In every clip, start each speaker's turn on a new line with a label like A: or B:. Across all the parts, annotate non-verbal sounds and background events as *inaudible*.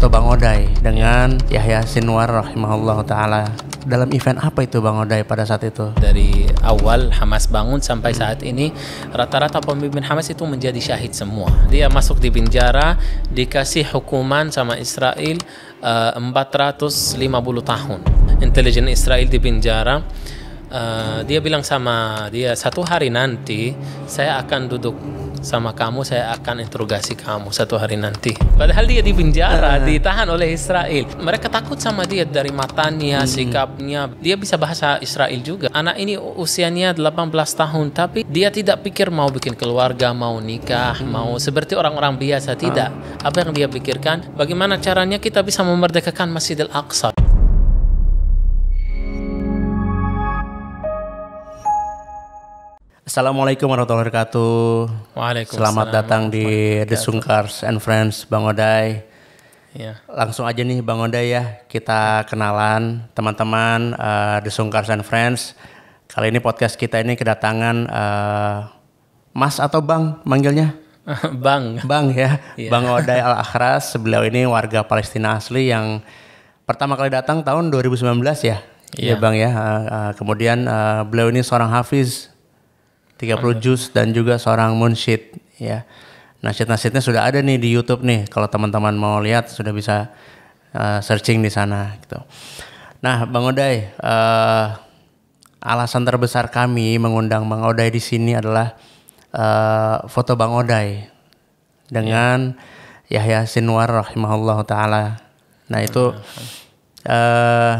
A: atau Bang Odai dengan Yahya Sinwar rahimahullah taala. Dalam event apa itu Bang Odai pada saat itu? Dari
B: awal Hamas bangun sampai saat ini rata-rata pemimpin Hamas itu menjadi syahid semua. Dia masuk di penjara, dikasih hukuman sama Israel eh, uh, 450 tahun. Intelijen Israel di penjara Uh, dia bilang sama dia satu hari nanti saya akan duduk sama kamu saya akan interogasi kamu satu hari nanti. Padahal dia di penjara, uh. ditahan oleh Israel. Mereka takut sama dia dari matanya, hmm. sikapnya. Dia bisa bahasa Israel juga. Anak ini usianya 18 tahun, tapi dia tidak pikir mau bikin keluarga, mau nikah, hmm. mau seperti orang-orang biasa. Tidak. Uh. Apa yang dia pikirkan? Bagaimana caranya kita bisa memerdekakan Masjidil Aqsa?
A: Assalamualaikum warahmatullahi wabarakatuh. Waalaikumsalam. Selamat datang di The Sungkars and Friends Bang Odai. Ya. Langsung aja nih Bang Odai ya, kita kenalan teman-teman uh, The Sungkars and Friends. Kali ini podcast kita ini kedatangan uh, Mas atau Bang manggilnya? *laughs* Bang. Bang ya. Yeah. Bang Odai Al-Akhras, beliau ini warga Palestina asli yang pertama kali datang tahun 2019 ya. Iya ya, Bang ya. Uh, uh, kemudian uh, beliau ini seorang hafiz 30 juz dan juga seorang munshid ya. Nasihat-nasihatnya sudah ada nih di YouTube nih. Kalau teman-teman mau lihat sudah bisa uh, searching di sana gitu. Nah, Bang Oday, uh, eh, alasan terbesar kami mengundang Bang Oday di sini adalah uh, foto Bang Oday dengan yeah. Yahya Sinwar rahimahullah taala. Nah, itu uh,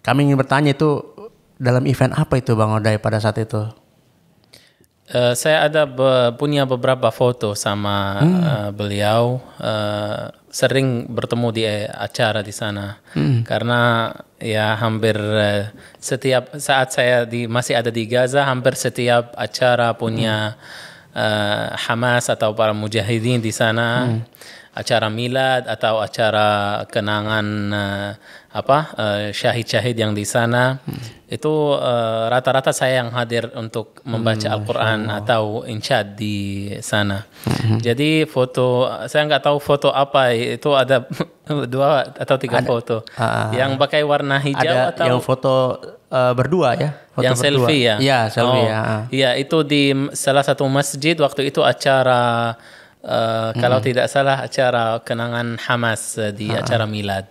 A: kami ingin bertanya itu dalam event apa itu Bang Oday pada saat itu?
B: Uh, saya ada be punya beberapa foto sama hmm. uh, beliau. Uh, sering bertemu di acara di sana hmm. karena ya hampir uh, setiap saat saya di masih ada di Gaza hampir setiap acara punya hmm. uh, Hamas atau para mujahidin di sana. Hmm acara milad atau acara kenangan uh, apa uh, syahid-syahid yang di sana hmm. itu uh, rata-rata saya yang hadir untuk membaca hmm, Al-Qur'an atau insyad di sana. Hmm. Jadi foto saya nggak tahu foto apa itu ada *laughs* dua atau tiga ada, foto. Uh, yang pakai
A: warna hijau ada atau yang foto uh, berdua ya. Foto yang berdua. selfie ya. Iya, selfie oh, ya.
B: Iya, itu di salah satu masjid waktu itu acara Eh, kalau tidak salah acara kenangan Hamas eh, di uh, acara
A: milad.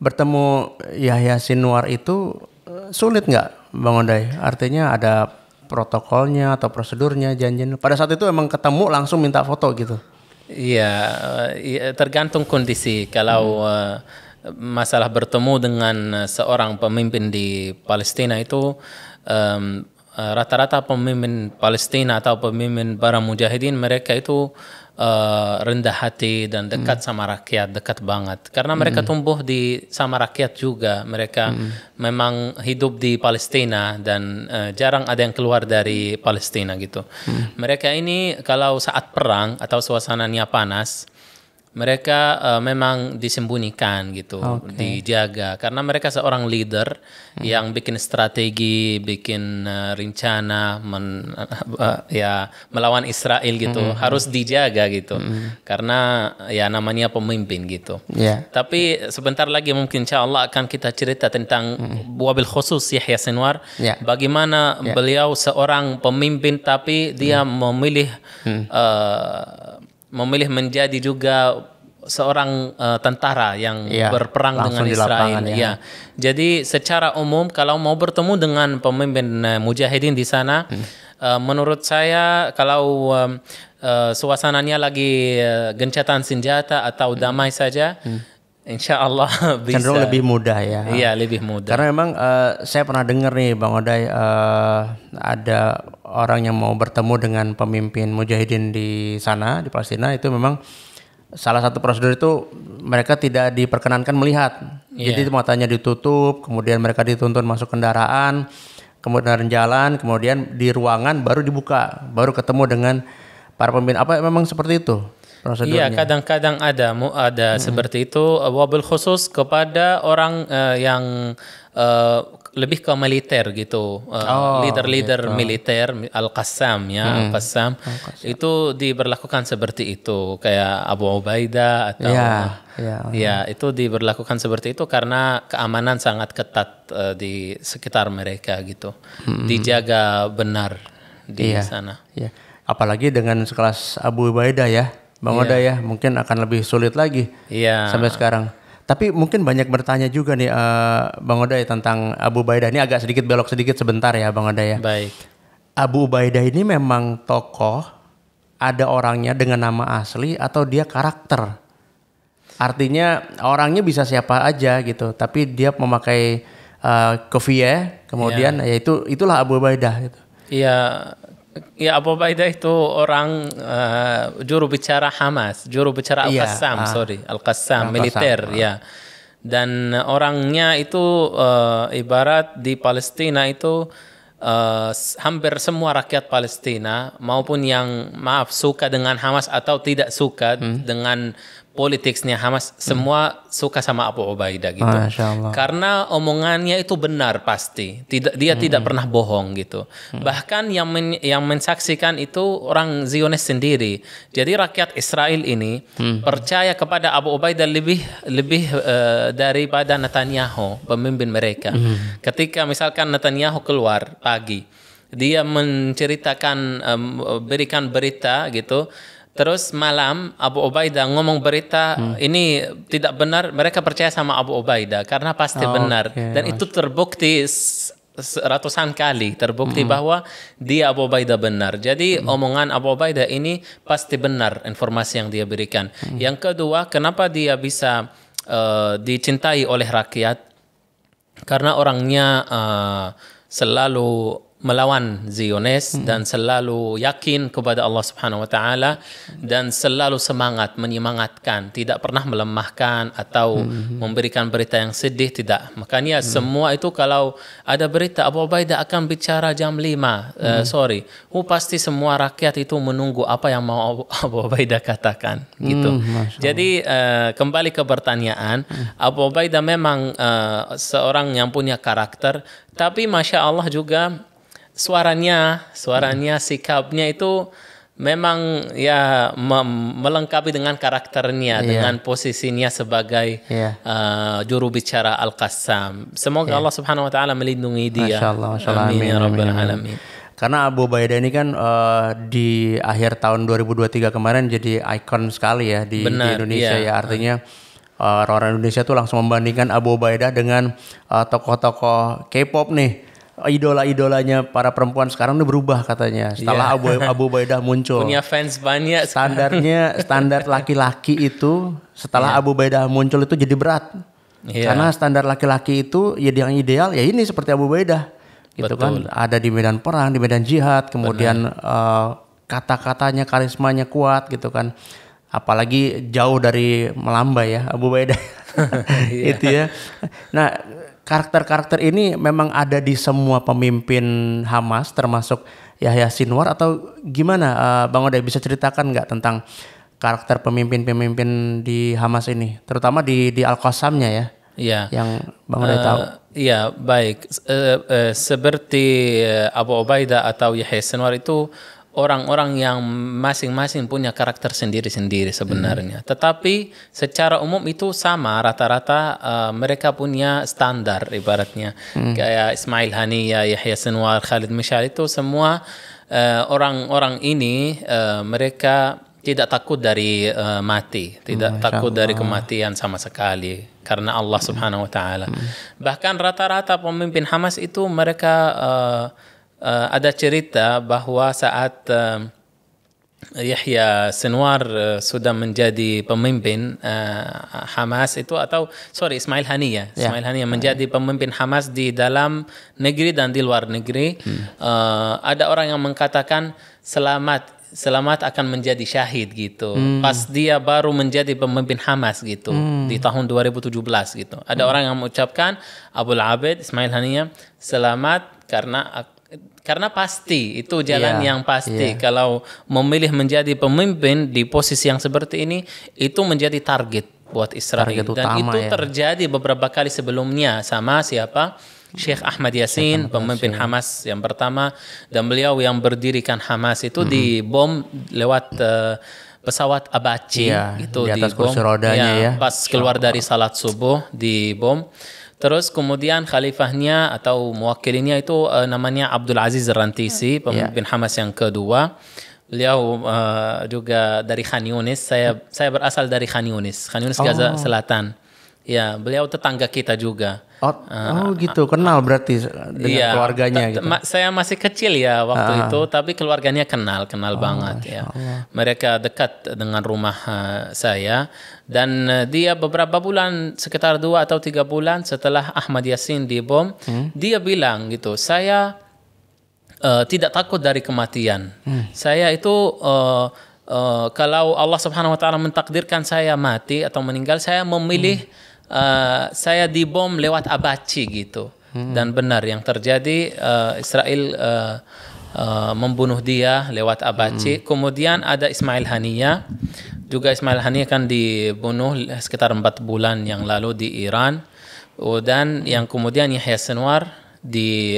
A: Bertemu Yahya Sinwar itu eh, sulit nggak Bang Ondai? Artinya ada protokolnya atau prosedurnya janjian. Pada saat itu emang ketemu langsung minta foto gitu? Iya, iya tergantung kondisi. Kalau
B: hmm. masalah bertemu dengan seorang pemimpin di Palestina itu rata-rata pemimpin Palestina atau pemimpin para mujahidin mereka itu uh, rendah hati dan dekat hmm. sama rakyat, dekat banget. Karena mereka hmm. tumbuh di sama rakyat juga. Mereka hmm. memang hidup di Palestina dan uh, jarang ada yang keluar dari Palestina gitu. Hmm. Mereka ini kalau saat perang atau suasananya panas, mereka uh, memang disembunyikan gitu, okay. dijaga karena mereka seorang leader hmm. yang bikin strategi, bikin uh, rencana men, uh, *laughs* ya melawan Israel gitu, hmm. hmm, hmm. harus dijaga gitu. Hmm, hmm. Karena ya namanya pemimpin gitu. Yeah. Tapi sebentar lagi mungkin insya Allah akan kita cerita tentang hmm. wabil khusus Yahya Sinwar, yeah. bagaimana yeah. beliau seorang pemimpin tapi dia hmm. memilih hmm. Uh, memilih menjadi juga seorang uh, tentara yang ya, berperang dengan Israel. Ya. ya. Jadi secara umum kalau mau bertemu dengan pemimpin uh, mujahidin di sana, hmm. uh, menurut saya kalau um, uh, suasananya lagi uh, gencatan senjata atau hmm. damai hmm. saja, hmm. Insya Allah *laughs* bisa. Cenderung lebih mudah
A: ya. Iya lebih mudah. Karena memang uh, saya pernah dengar nih Bang Oday uh, eh, ada orang yang mau bertemu dengan pemimpin mujahidin di sana di Palestina itu memang salah satu prosedur itu mereka tidak diperkenankan melihat. Yeah. Jadi iya. matanya ditutup, kemudian mereka dituntun masuk kendaraan, kemudian jalan, kemudian di ruangan baru dibuka, baru ketemu dengan para pemimpin. Apa memang seperti itu? Iya,
B: kadang-kadang ada ada hmm. seperti itu uh, wabil khusus kepada orang uh, yang uh, lebih ke militer gitu. Uh, oh, leader-leader gitu. militer Al-Qassam ya, hmm. Al-Qassam. al Itu diberlakukan seperti itu kayak Abu Ubaidah atau iya, iya, ya, ya, ya itu diberlakukan seperti itu karena keamanan sangat ketat uh, di sekitar mereka gitu. Hmm. Dijaga benar di ya. sana.
A: Ya, Apalagi dengan sekelas Abu Ubaidah ya Bang yeah. Oda ya, mungkin akan lebih sulit lagi yeah. sampai sekarang. Tapi mungkin banyak bertanya juga nih uh, Bang Oda ya tentang Abu Ubaidah. Ini agak sedikit belok sedikit sebentar ya Bang Oda ya. Baik. Abu Ubaidah ini memang tokoh, ada orangnya dengan nama asli atau dia karakter? Artinya orangnya bisa siapa aja gitu, tapi dia memakai uh, eh, kofiyah, kemudian yeah. yaitu itulah Abu Ubaidah gitu.
B: Iya, Ya Abu Baidah itu orang uh, juru bicara Hamas, juru bicara iya, Al Qassam, ya, ah. sorry, Al Qassam militer, ah. ya. Dan orangnya itu uh, ibarat di Palestina itu uh, hampir semua rakyat Palestina maupun yang maaf suka dengan Hamas atau tidak suka hmm. dengan politiknya Hamas hmm. semua suka sama Abu Ubaidah gitu. Karena omongannya itu benar pasti. Tidak dia hmm. tidak pernah bohong gitu. Hmm. Bahkan yang men, yang mensaksikan itu orang Zionis sendiri. Jadi rakyat Israel ini hmm. percaya kepada Abu Ubaidah lebih lebih uh, daripada Netanyahu pemimpin mereka. Hmm. Ketika misalkan Netanyahu keluar pagi, dia menceritakan um, berikan berita gitu Terus malam Abu Ubaidah ngomong berita hmm. ini tidak benar. Mereka percaya sama Abu Ubaidah karena pasti oh, benar okay, dan itu terbukti ratusan kali terbukti -hmm. bahwa dia Abu Ubaidah benar. Jadi -hmm. omongan Abu Ubaidah ini pasti benar informasi yang dia berikan. -hmm. Yang kedua, kenapa dia bisa uh, dicintai oleh rakyat? Karena orangnya uh, selalu melawan Zionis hmm. dan selalu yakin kepada Allah Subhanahu wa taala dan selalu semangat menyemangatkan tidak pernah melemahkan atau hmm. memberikan berita yang sedih tidak makanya hmm. semua itu kalau ada berita Abu Ubaidah akan bicara jam 5 eh, hmm. uh, sorry oh pasti semua rakyat itu menunggu apa yang mau Abu *laughs* Ubaidah katakan hmm, gitu hmm, jadi uh, kembali ke pertanyaan hmm. Abu Ubaidah memang uh, seorang yang punya karakter tapi masya Allah juga suaranya, suaranya, hmm. sikapnya itu memang ya melengkapi dengan karakternya, yeah. dengan posisinya sebagai yeah. Iya. uh, juru bicara Al-Qassam. Semoga yeah. Allah Subhanahu wa taala melindungi dia. Masya Allah, Masya Allah. Amin, amin, ya rabbal amin. alamin.
A: Karena Abu Bayda ini kan uh, di akhir tahun 2023 kemarin jadi ikon sekali ya di, Benar, di Indonesia yeah. ya artinya eh, orang-orang Indonesia tuh langsung membandingkan Abu Bayda dengan tokoh eh, tokoh-tokoh K-pop nih idola-idolanya para perempuan sekarang udah berubah katanya. Setelah yeah. Abu Abu Baidah *laughs* muncul. Punya fans banyak. Standarnya standar laki-laki itu setelah yeah. Abu Baidah muncul itu jadi berat. Yeah. Karena standar laki-laki itu ya yang ideal ya ini seperti Abu Baidah. Gitu kan. Betul. kan ada di medan perang, di medan jihad, kemudian uh, kata-katanya karismanya kuat gitu kan. Apalagi jauh dari melambai ya Abu Baidah. *laughs* Iya. itu ya. Nah, karakter-karakter ini memang ada di semua pemimpin Hamas termasuk Yahya Sinwar atau gimana uh, Bang Oda bisa ceritakan nggak tentang karakter pemimpin-pemimpin di Hamas ini terutama di di al Qasamnya ya Iya. Yang Bang Ode uh, eh, tahu.
B: Iya, baik. Uh, uh, seperti Abu Ubaidah atau Yahya Sinwar itu orang-orang yang masing-masing punya karakter sendiri-sendiri sebenarnya. Hmm. Tetapi secara umum itu sama rata-rata uh, mereka punya standar ibaratnya. Hmm. Kayak Ismail Hani, Yahya Sinwar, Khalid Mishal itu semua eh, orang-orang uh, ini uh, mereka tidak takut dari uh, mati, tidak hmm, takut dari kematian sama sekali karena Allah hmm. Subhanahu wa taala. Hmm. Bahkan rata-rata pemimpin Hamas itu mereka uh, uh, ada cerita bahwa saat uh, Yahya Sinwar uh, sudah menjadi pemimpin uh, Hamas itu atau sorry Ismail Haniya yeah. Ismail Haniya menjadi pemimpin Hamas di dalam negeri dan di luar negeri hmm. uh, ada orang yang mengatakan selamat selamat akan menjadi syahid gitu. Hmm. Pas dia baru menjadi pemimpin Hamas gitu hmm. di tahun 2017 gitu. Ada hmm. orang yang mengucapkan Abu Abed Ismail ya, selamat karena karena pasti itu jalan yeah. yang pasti. Yeah. Kalau memilih menjadi pemimpin di posisi yang seperti ini, itu menjadi target buat Israel target dan itu ya. terjadi beberapa kali sebelumnya sama siapa? Syekh Ahmad Yasin, Ahmad pemimpin Yasin. Hamas yang pertama dan beliau yang berdirikan Hamas itu mm -hmm. dibom lewat uh, pesawat Apache yeah, itu di atas kursi rodanya ya, ya. Pas keluar dari salat subuh di bom Terus kemudian khalifahnya atau mewakilinya itu uh, namanya Abdul Aziz Rantisi, hmm. pemimpin yeah. Hamas yang kedua. Beliau uh, juga dari Khan Yunis. Saya saya berasal dari Khan Yunis, Khan Yunis oh. Gaza Selatan. Ya, beliau tetangga kita juga.
A: Oh, uh, oh gitu, kenal berarti dengan iya, keluarganya gitu. Ma
B: saya masih kecil ya waktu uh. itu, tapi keluarganya kenal, kenal oh, banget ya. Mereka dekat dengan rumah uh, saya dan uh, dia beberapa bulan, sekitar dua atau tiga bulan setelah Ahmad Yasin dibom, hmm? dia bilang gitu, saya uh, tidak takut dari kematian. Hmm. Saya itu uh, uh, kalau Allah Subhanahu Wa Taala mentakdirkan saya mati atau meninggal, saya memilih hmm uh, saya dibom lewat abaci gitu. Hmm. Dan benar yang terjadi uh, Israel uh, uh, membunuh dia lewat abaci. Hmm. Kemudian ada Ismail Hania Juga Ismail Hania kan dibunuh sekitar empat bulan yang lalu di Iran. Oh, dan yang kemudian Yahya Sinwar di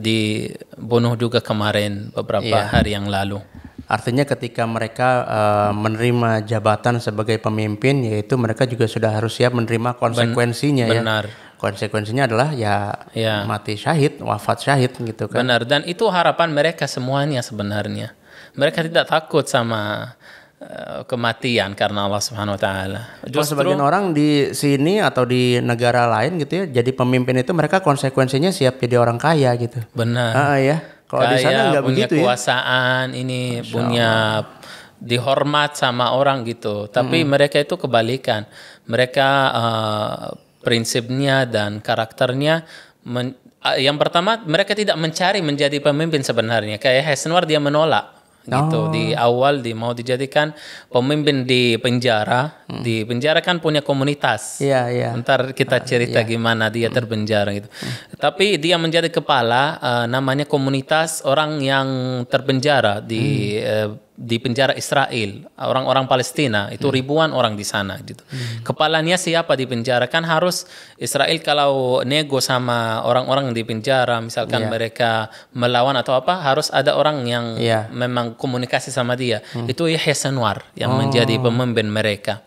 A: dibunuh juga kemarin beberapa yeah. hari yang lalu. Artinya ketika mereka uh, menerima jabatan sebagai pemimpin yaitu mereka juga sudah harus siap menerima konsekuensinya ben, ya. benar. Konsekuensinya adalah ya, ya mati syahid, wafat syahid gitu kan. Benar
B: dan itu harapan mereka semuanya sebenarnya. Mereka tidak takut sama eh, kematian karena Allah Subhanahu wa taala. Justru sebagian
A: orang di sini atau di negara lain gitu ya, jadi pemimpin itu mereka konsekuensinya siap jadi orang kaya gitu. Benar. Uh, ya. Kalau di sana nggak begitu ya. Punya
B: kekuasaan ini Masya punya Allah. dihormat sama orang gitu. Tapi hmm. mereka itu kebalikan. Mereka uh, prinsipnya dan karakternya men, uh, yang pertama mereka tidak mencari menjadi pemimpin sebenarnya. Kayak Hasanwar dia menolak
A: gitu. Oh. Di
B: awal di mau dijadikan pemimpin di penjara, hmm. di penjara kan punya komunitas. yeah, Yeah. Ntar kita ah, cerita uh, iya. yeah. gimana dia hmm. terpenjara gitu. Hmm. Tapi dia menjadi kepala uh, namanya komunitas orang yang terpenjara di hmm. uh, di penjara Israel, orang-orang Palestina itu hmm. ribuan orang di sana gitu. Hmm. Kepalanya siapa di penjara? Kan harus Israel kalau nego sama orang-orang di penjara, misalkan yeah. mereka melawan atau apa, harus ada orang yang yeah. memang komunikasi sama dia. Hmm. Itu Yahya Sanwar yang oh. menjadi pemimpin mereka.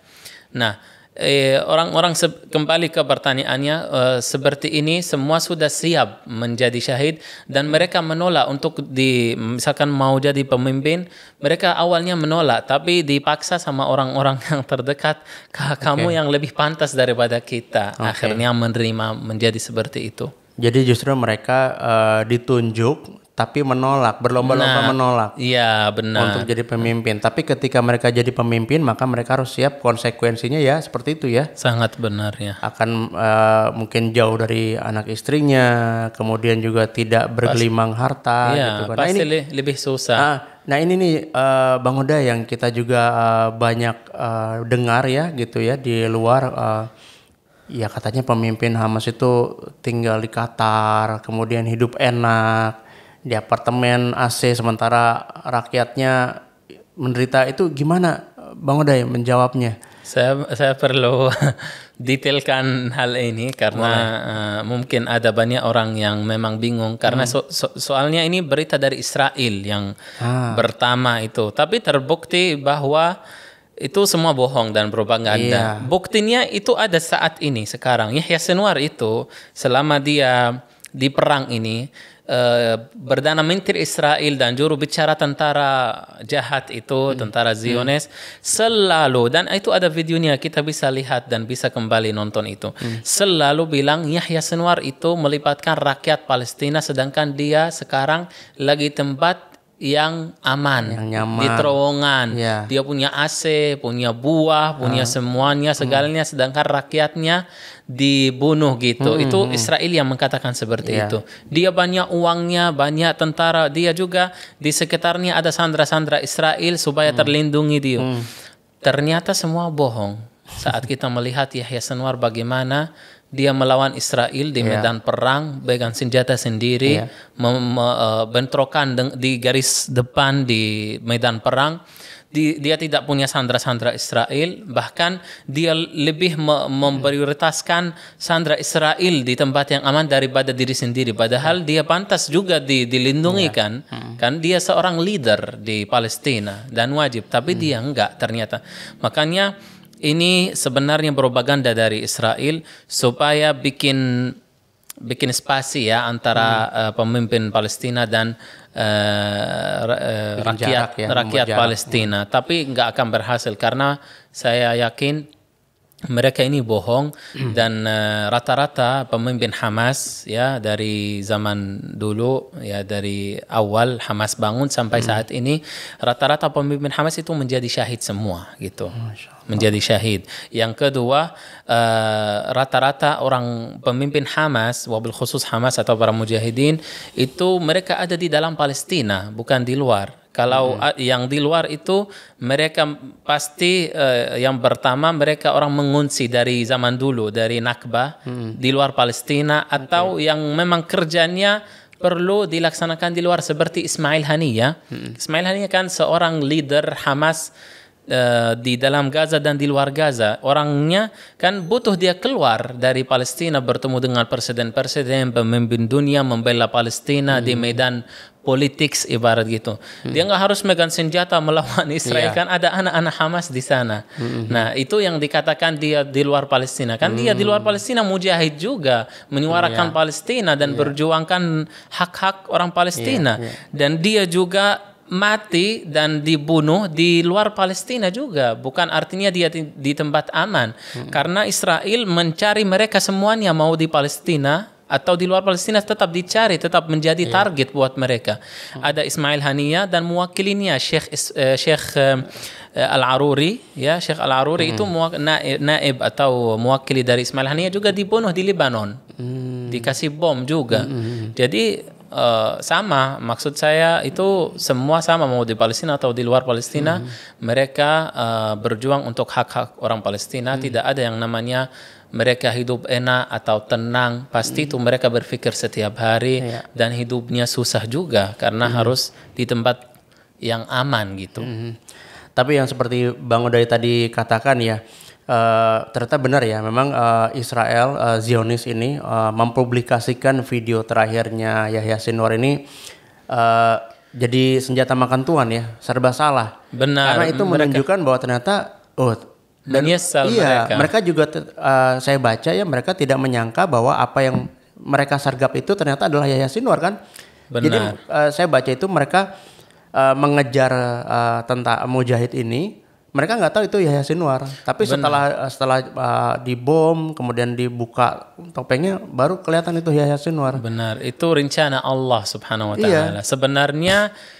B: Nah, Eh, orang-orang kembali ke pertanyaannya uh, seperti ini semua sudah siap menjadi syahid dan mereka menolak untuk di misalkan mau jadi pemimpin mereka awalnya menolak tapi dipaksa sama orang-orang *laughs* yang terdekat kamu okay. yang lebih pantas daripada kita okay.
A: akhirnya menerima menjadi seperti itu jadi justru mereka uh, ditunjuk tapi menolak berlomba-lomba nah, menolak. Iya benar. Untuk jadi pemimpin. Tapi ketika mereka jadi pemimpin maka mereka harus siap konsekuensinya ya seperti itu ya. Sangat benar ya. Akan uh, mungkin jauh dari anak istrinya, kemudian juga tidak bergelimang harta. Iya gitu kan. Nah, pasti nah, ini, lebih susah. Nah, nah ini nih uh, Bang Oda yang kita juga uh, banyak uh, dengar ya gitu ya di luar. Uh, Ya katanya pemimpin Hamas itu tinggal di Qatar, kemudian hidup enak, di apartemen AC sementara rakyatnya menderita itu gimana Bang Oday menjawabnya?
B: Saya saya perlu *laughs* detailkan hal ini karena uh, mungkin ada banyak orang yang memang bingung karena hmm. so, so, soalnya ini berita dari Israel yang ah. pertama itu tapi terbukti bahwa itu semua bohong dan propaganda. Iya. Buktinya itu ada saat ini sekarang Yahya Senwar itu selama dia di perang ini Perdana eh, Menteri Israel dan juru bicara tentara jahat itu, hmm. tentara hmm. Zionis, hmm. selalu dan itu ada videonya kita bisa lihat dan bisa kembali nonton itu. Hmm. Selalu bilang Yahya Sinwar itu melibatkan rakyat Palestina sedangkan dia sekarang lagi tempat yang aman, yang nyaman. di terowongan. Yeah. Dia punya AC, punya buah, punya uh. semuanya, segalanya. Sedangkan rakyatnya dibunuh gitu. Hmm. Itu hmm, hmm. Israel yang mengatakan seperti yeah. itu. Dia banyak uangnya, banyak tentara. Dia juga di sekitarnya ada sandra-sandra Israel supaya hmm. terlindungi dia. Hmm. Ternyata semua bohong. Saat kita melihat Yahya Senwar bagaimana dia melawan Israel di yeah. medan perang dengan senjata sendiri yeah. Iya. E, uh, di garis depan di medan perang di, dia tidak punya sandra-sandra Israel bahkan dia lebih me memprioritaskan sandra Israel di tempat yang aman daripada diri sendiri padahal iya. dia pantas juga di, dilindungi yeah. kan hmm. kan dia seorang leader di Palestina dan wajib tapi hmm. dia enggak ternyata makanya ini sebenarnya propaganda dari Israel supaya bikin bikin spasi ya antara hmm. uh, pemimpin Palestina dan uh, rakyat ya, rakyat Palestina. Hmm. Tapi nggak akan berhasil karena saya yakin mereka ini bohong hmm. dan eh, rata-rata uh, pemimpin Hamas ya dari zaman dulu ya dari awal Hamas bangun sampai hmm. saat ini rata-rata pemimpin Hamas itu menjadi syahid semua gitu menjadi syahid. Yang kedua eh, rata-rata uh, rata -rata orang pemimpin Hamas wabil khusus Hamas atau para mujahidin itu mereka ada di dalam Palestina bukan di luar kalau hmm. yang di luar itu mereka pasti uh, yang pertama mereka orang mengunci dari zaman dulu dari Nakba hmm. di luar Palestina atau okay. yang memang kerjanya perlu dilaksanakan di luar seperti Ismail Haniya. Hmm. Ismail Haniyah kan seorang leader Hamas Eh, di dalam Gaza dan di luar Gaza orangnya kan butuh dia keluar dari Palestina bertemu dengan presiden-presiden pemimpin dunia membela Palestina hmm. di medan politik ibarat gitu hmm. dia nggak harus megang senjata melawan iya. Israel yeah. kan ada anak-anak Hamas di sana hmm. nah itu yang dikatakan dia di luar Palestina kan hmm. dia di luar hmm. Palestina mujahid juga menyuarakan yeah. Palestina dan yeah. berjuangkan hak-hak orang Palestina yeah. Yeah. dan dia juga mati dan dibunuh di luar Palestina juga, bukan artinya dia di, di tempat aman. Hmm. Karena Israel mencari mereka semuanya mau di Palestina atau di luar Palestina tetap dicari, tetap menjadi yeah. target buat mereka. Hmm. Ada Ismail Hania dan mewakilinya Syekh uh, eh, Syekh uh, eh, eh, Al-Aruri, ya Sheikh Al-Aruri hmm. itu naib, naib atau mewakili dari Ismail Hania juga dibunuh di Lebanon. Hmm. Dikasih bom juga. Hmm. Jadi uh, sama. Maksud saya itu semua sama mau di Palestina atau di luar Palestina, hmm. mereka uh, berjuang untuk hak-hak orang Palestina. Hmm. Tidak ada yang namanya mereka hidup enak atau tenang. Pasti hmm. itu mereka berpikir setiap hari yeah. dan hidupnya
A: susah juga karena hmm. harus di tempat yang aman gitu. Hmm. Tapi yang seperti Bang dari tadi katakan ya Eh, ternyata benar ya, memang uh, Israel uh, Zionis ini uh, mempublikasikan video terakhirnya Yahya Sinwar ini uh, jadi senjata makan tuan ya, serba salah. Benar. Karena itu menunjukkan bahwa ternyata oh dan iya, mereka. mereka juga uh, saya baca ya mereka tidak menyangka bahwa apa yang mereka sergap itu ternyata adalah Yahya Sinwar kan. Benar. Jadi uh, saya baca itu mereka uh, mengejar uh, tentang mujahid ini mereka nggak tahu itu Yahya Sinwar. Tapi Bener. setelah setelah uh, dibom kemudian dibuka topengnya baru kelihatan itu Yahya Sinwar. Benar, itu rencana Allah
B: Subhanahu wa iya. taala. Iya. Sebenarnya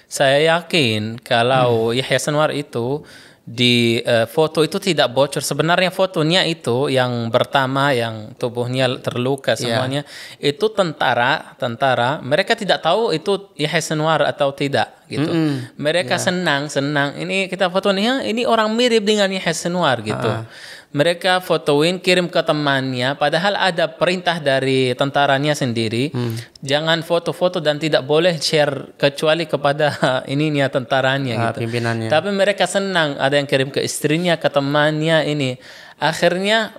B: saya yakin kalau hmm. Yahya Sinwar itu di uh, foto itu tidak bocor. Sebenarnya fotonya itu yang pertama yang tubuhnya terluka iya. semuanya yeah. itu tentara, tentara. Mereka tidak tahu itu Yahya Senwar atau tidak gitu. Mm -hmm. Mereka yeah. senang, senang. Ini kita fotonya ini orang mirip dengan Yahya Senwar gitu. Uh ah. -huh mereka fotoin kirim ke temannya padahal ada perintah dari tentaranya sendiri hmm. jangan foto-foto dan tidak boleh share kecuali kepada ini *laughs* ininya tentaranya ah, gitu pimpinannya. tapi mereka senang ada yang kirim ke istrinya ke temannya ini akhirnya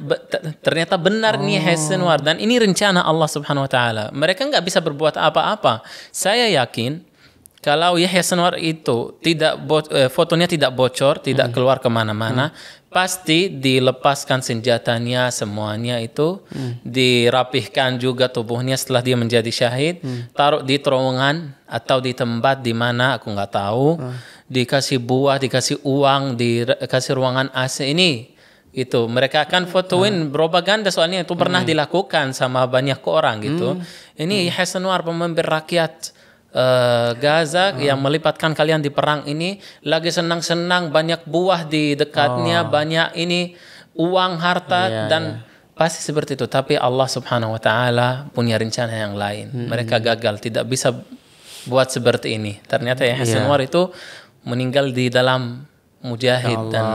B: ternyata benar oh. nih Hasanwar dan ini rencana Allah Subhanahu wa taala mereka nggak bisa berbuat apa-apa saya yakin kalau Yahya Senwar itu tidak bo eh, fotonya tidak bocor, tidak hmm. keluar kemana-mana, hmm pasti dilepaskan senjatanya semuanya itu hmm. dirapihkan juga tubuhnya setelah dia menjadi syahid hmm. taruh di terowongan atau di tempat di mana aku nggak tahu hmm. dikasih buah dikasih uang dikasih ruangan AC ini itu mereka akan fotoin hmm. propaganda soalnya itu pernah hmm. dilakukan sama banyak orang gitu hmm. ini hmm. Hasanwar pemimpin rakyat uh, Gaza uh. yang melipatkan kalian di perang ini lagi senang-senang banyak buah di dekatnya oh. banyak ini uang harta yeah, iya. dan yeah. pasti seperti itu tapi Allah Subhanahu wa taala punya rencana yang lain hmm. mereka gagal tidak bisa buat seperti ini ternyata ya Hasan yeah. itu meninggal di dalam mujahid Allah, dan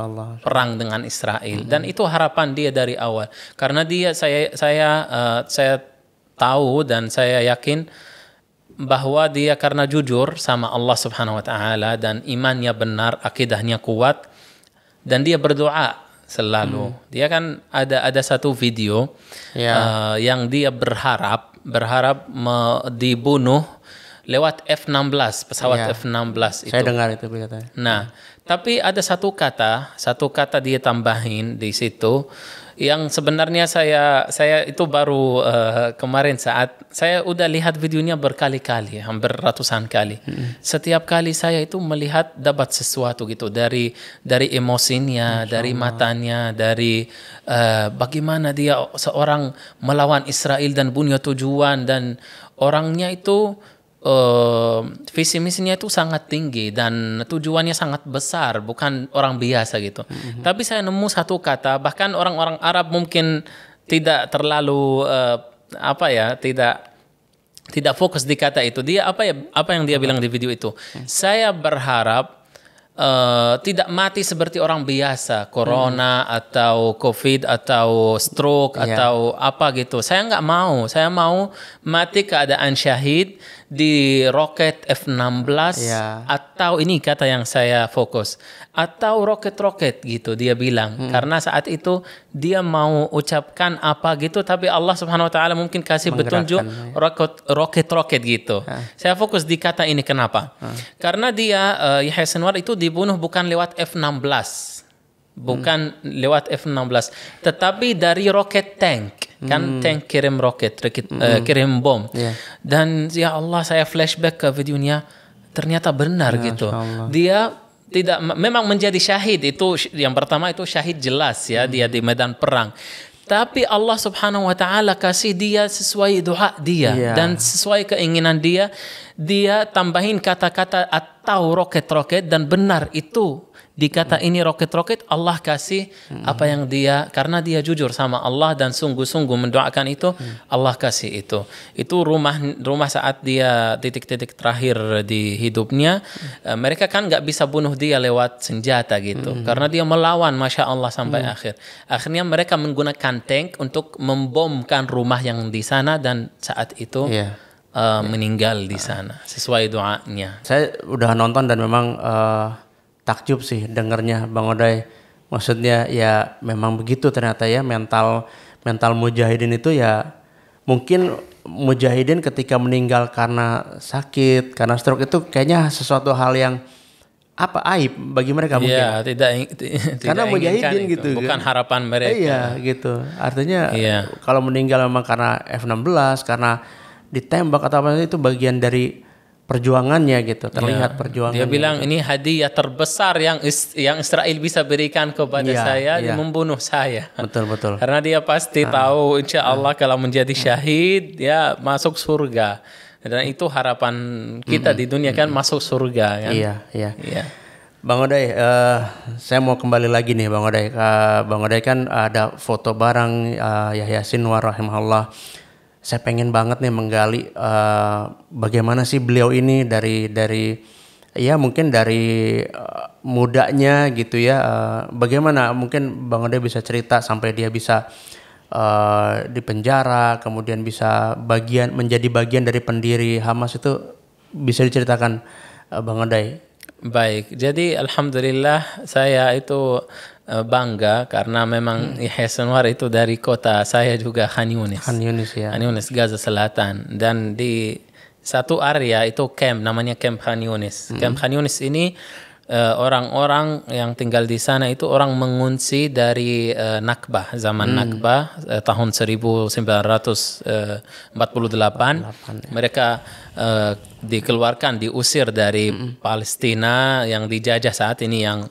B: Allah, perang dengan Israel -hmm. dan itu harapan dia dari awal karena dia saya saya uh, saya tahu dan saya yakin bahwa dia karena jujur sama Allah Subhanahu wa taala dan imannya benar, akidahnya kuat dan dia berdoa selalu. Hmm. Dia kan ada ada satu video yeah. Ya. uh, yang dia berharap berharap me, dibunuh lewat F16 pesawat yeah. F16 itu. Saya dengar itu Nah, tapi ada satu kata, satu kata dia tambahin di situ yang sebenarnya saya saya itu baru uh, kemarin saat saya udah lihat videonya berkali-kali hampir ratusan kali setiap kali saya itu melihat dapat sesuatu gitu dari dari emosinya Insya dari Allah. matanya dari uh, bagaimana dia seorang melawan Israel dan punya tujuan dan orangnya itu uh, visi misinya itu sangat tinggi dan tujuannya sangat besar, bukan orang biasa gitu. Mm-hmm. Tapi saya nemu satu kata, bahkan orang-orang Arab mungkin tidak terlalu uh, apa ya, tidak tidak fokus di kata itu. Dia apa ya apa yang dia bilang di video itu? mm Saya berharap uh, tidak mati seperti orang biasa, corona hmm. atau covid atau stroke yeah. atau apa gitu. Saya nggak mau, saya mau mati keadaan syahid di roket F-16 ya. atau ini kata yang saya fokus atau roket-roket gitu dia bilang hmm. karena saat itu dia mau ucapkan apa gitu tapi Allah Subhanahu wa taala mungkin kasih petunjuk roket-roket gitu. Saya fokus di kata ini kenapa? Karena dia uh, Yahya Sinwar itu dibunuh bukan lewat F-16 bukan hmm. lewat F-16 tetapi dari roket tank kan mm. tank kirim roket, mm. uh, kirim bom. Yeah. Dan ya Allah saya flashback ke videonya ternyata benar ya, gitu. Dia tidak memang menjadi syahid itu yang pertama itu syahid jelas ya mm. dia di medan perang. Tapi Allah Subhanahu wa taala kasih dia sesuai doa dia yeah. dan sesuai keinginan dia dia tambahin kata-kata atau roket-roket dan benar itu Dikata ini roket-roket, Allah kasih hmm. apa yang dia karena dia jujur sama Allah dan sungguh-sungguh mendoakan itu, hmm. Allah kasih itu. Itu rumah rumah saat dia titik-titik terakhir di hidupnya, hmm. mereka kan nggak bisa bunuh dia lewat senjata gitu, hmm. karena dia melawan, masya Allah sampai hmm. akhir. Akhirnya mereka menggunakan tank untuk membomkan rumah yang di sana dan saat itu. Yeah iya. uh, meninggal di sana sesuai
A: doanya. Saya udah nonton dan memang uh, takjub sih dengernya Bang Odai. Maksudnya ya memang begitu ternyata ya mental mental mujahidin itu ya mungkin mujahidin ketika meninggal karena sakit, karena stroke itu kayaknya sesuatu hal yang apa aib bagi mereka iya, mungkin. Iya, tidak, tidak karena mujahidin
B: itu. gitu. Bukan gitu. harapan mereka. Iya,
A: gitu. Artinya iya. kalau meninggal memang karena F16 karena ditembak atau apa itu bagian dari perjuangannya gitu ya. terlihat ya, perjuangan dia bilang gitu.
B: ini hadiah terbesar yang is, yang Israel bisa berikan kepada ya, saya ya. membunuh saya
A: betul betul karena
B: dia pasti ah. tahu insya ah. Allah ah. kalau menjadi ah. syahid ya masuk surga dan itu harapan kita -hmm. di dunia kan -hmm. masuk surga kan iya iya iya
A: Bang Oday, uh, eh, saya mau kembali lagi nih Bang Oday. Uh, eh, Bang Oday kan ada foto barang uh, eh, Yahya Sinwar rahimahullah saya pengen banget nih menggali uh, bagaimana sih beliau ini dari dari ya mungkin dari uh, mudanya gitu ya uh, bagaimana mungkin Bang Ode bisa cerita sampai dia bisa uh, di penjara kemudian bisa bagian menjadi bagian dari pendiri Hamas itu bisa diceritakan uh, Bang Ode Baik, jadi alhamdulillah
B: saya itu Eh, bangga karena memang hmm. Yahya itu dari kota saya juga Khan Yunis. Khan Yunis ya. Khan Yunis Gaza Selatan dan di satu area itu camp namanya camp Khan Yunis. Hmm. Camp Khan Yunis ini eh, orang-orang uh, yang tinggal di sana itu orang mengunci dari uh, Nakbah zaman hmm. Nakbah uh, tahun 1948 48, ya. mereka uh, dikeluarkan diusir dari hmm. Palestina yang dijajah saat ini yang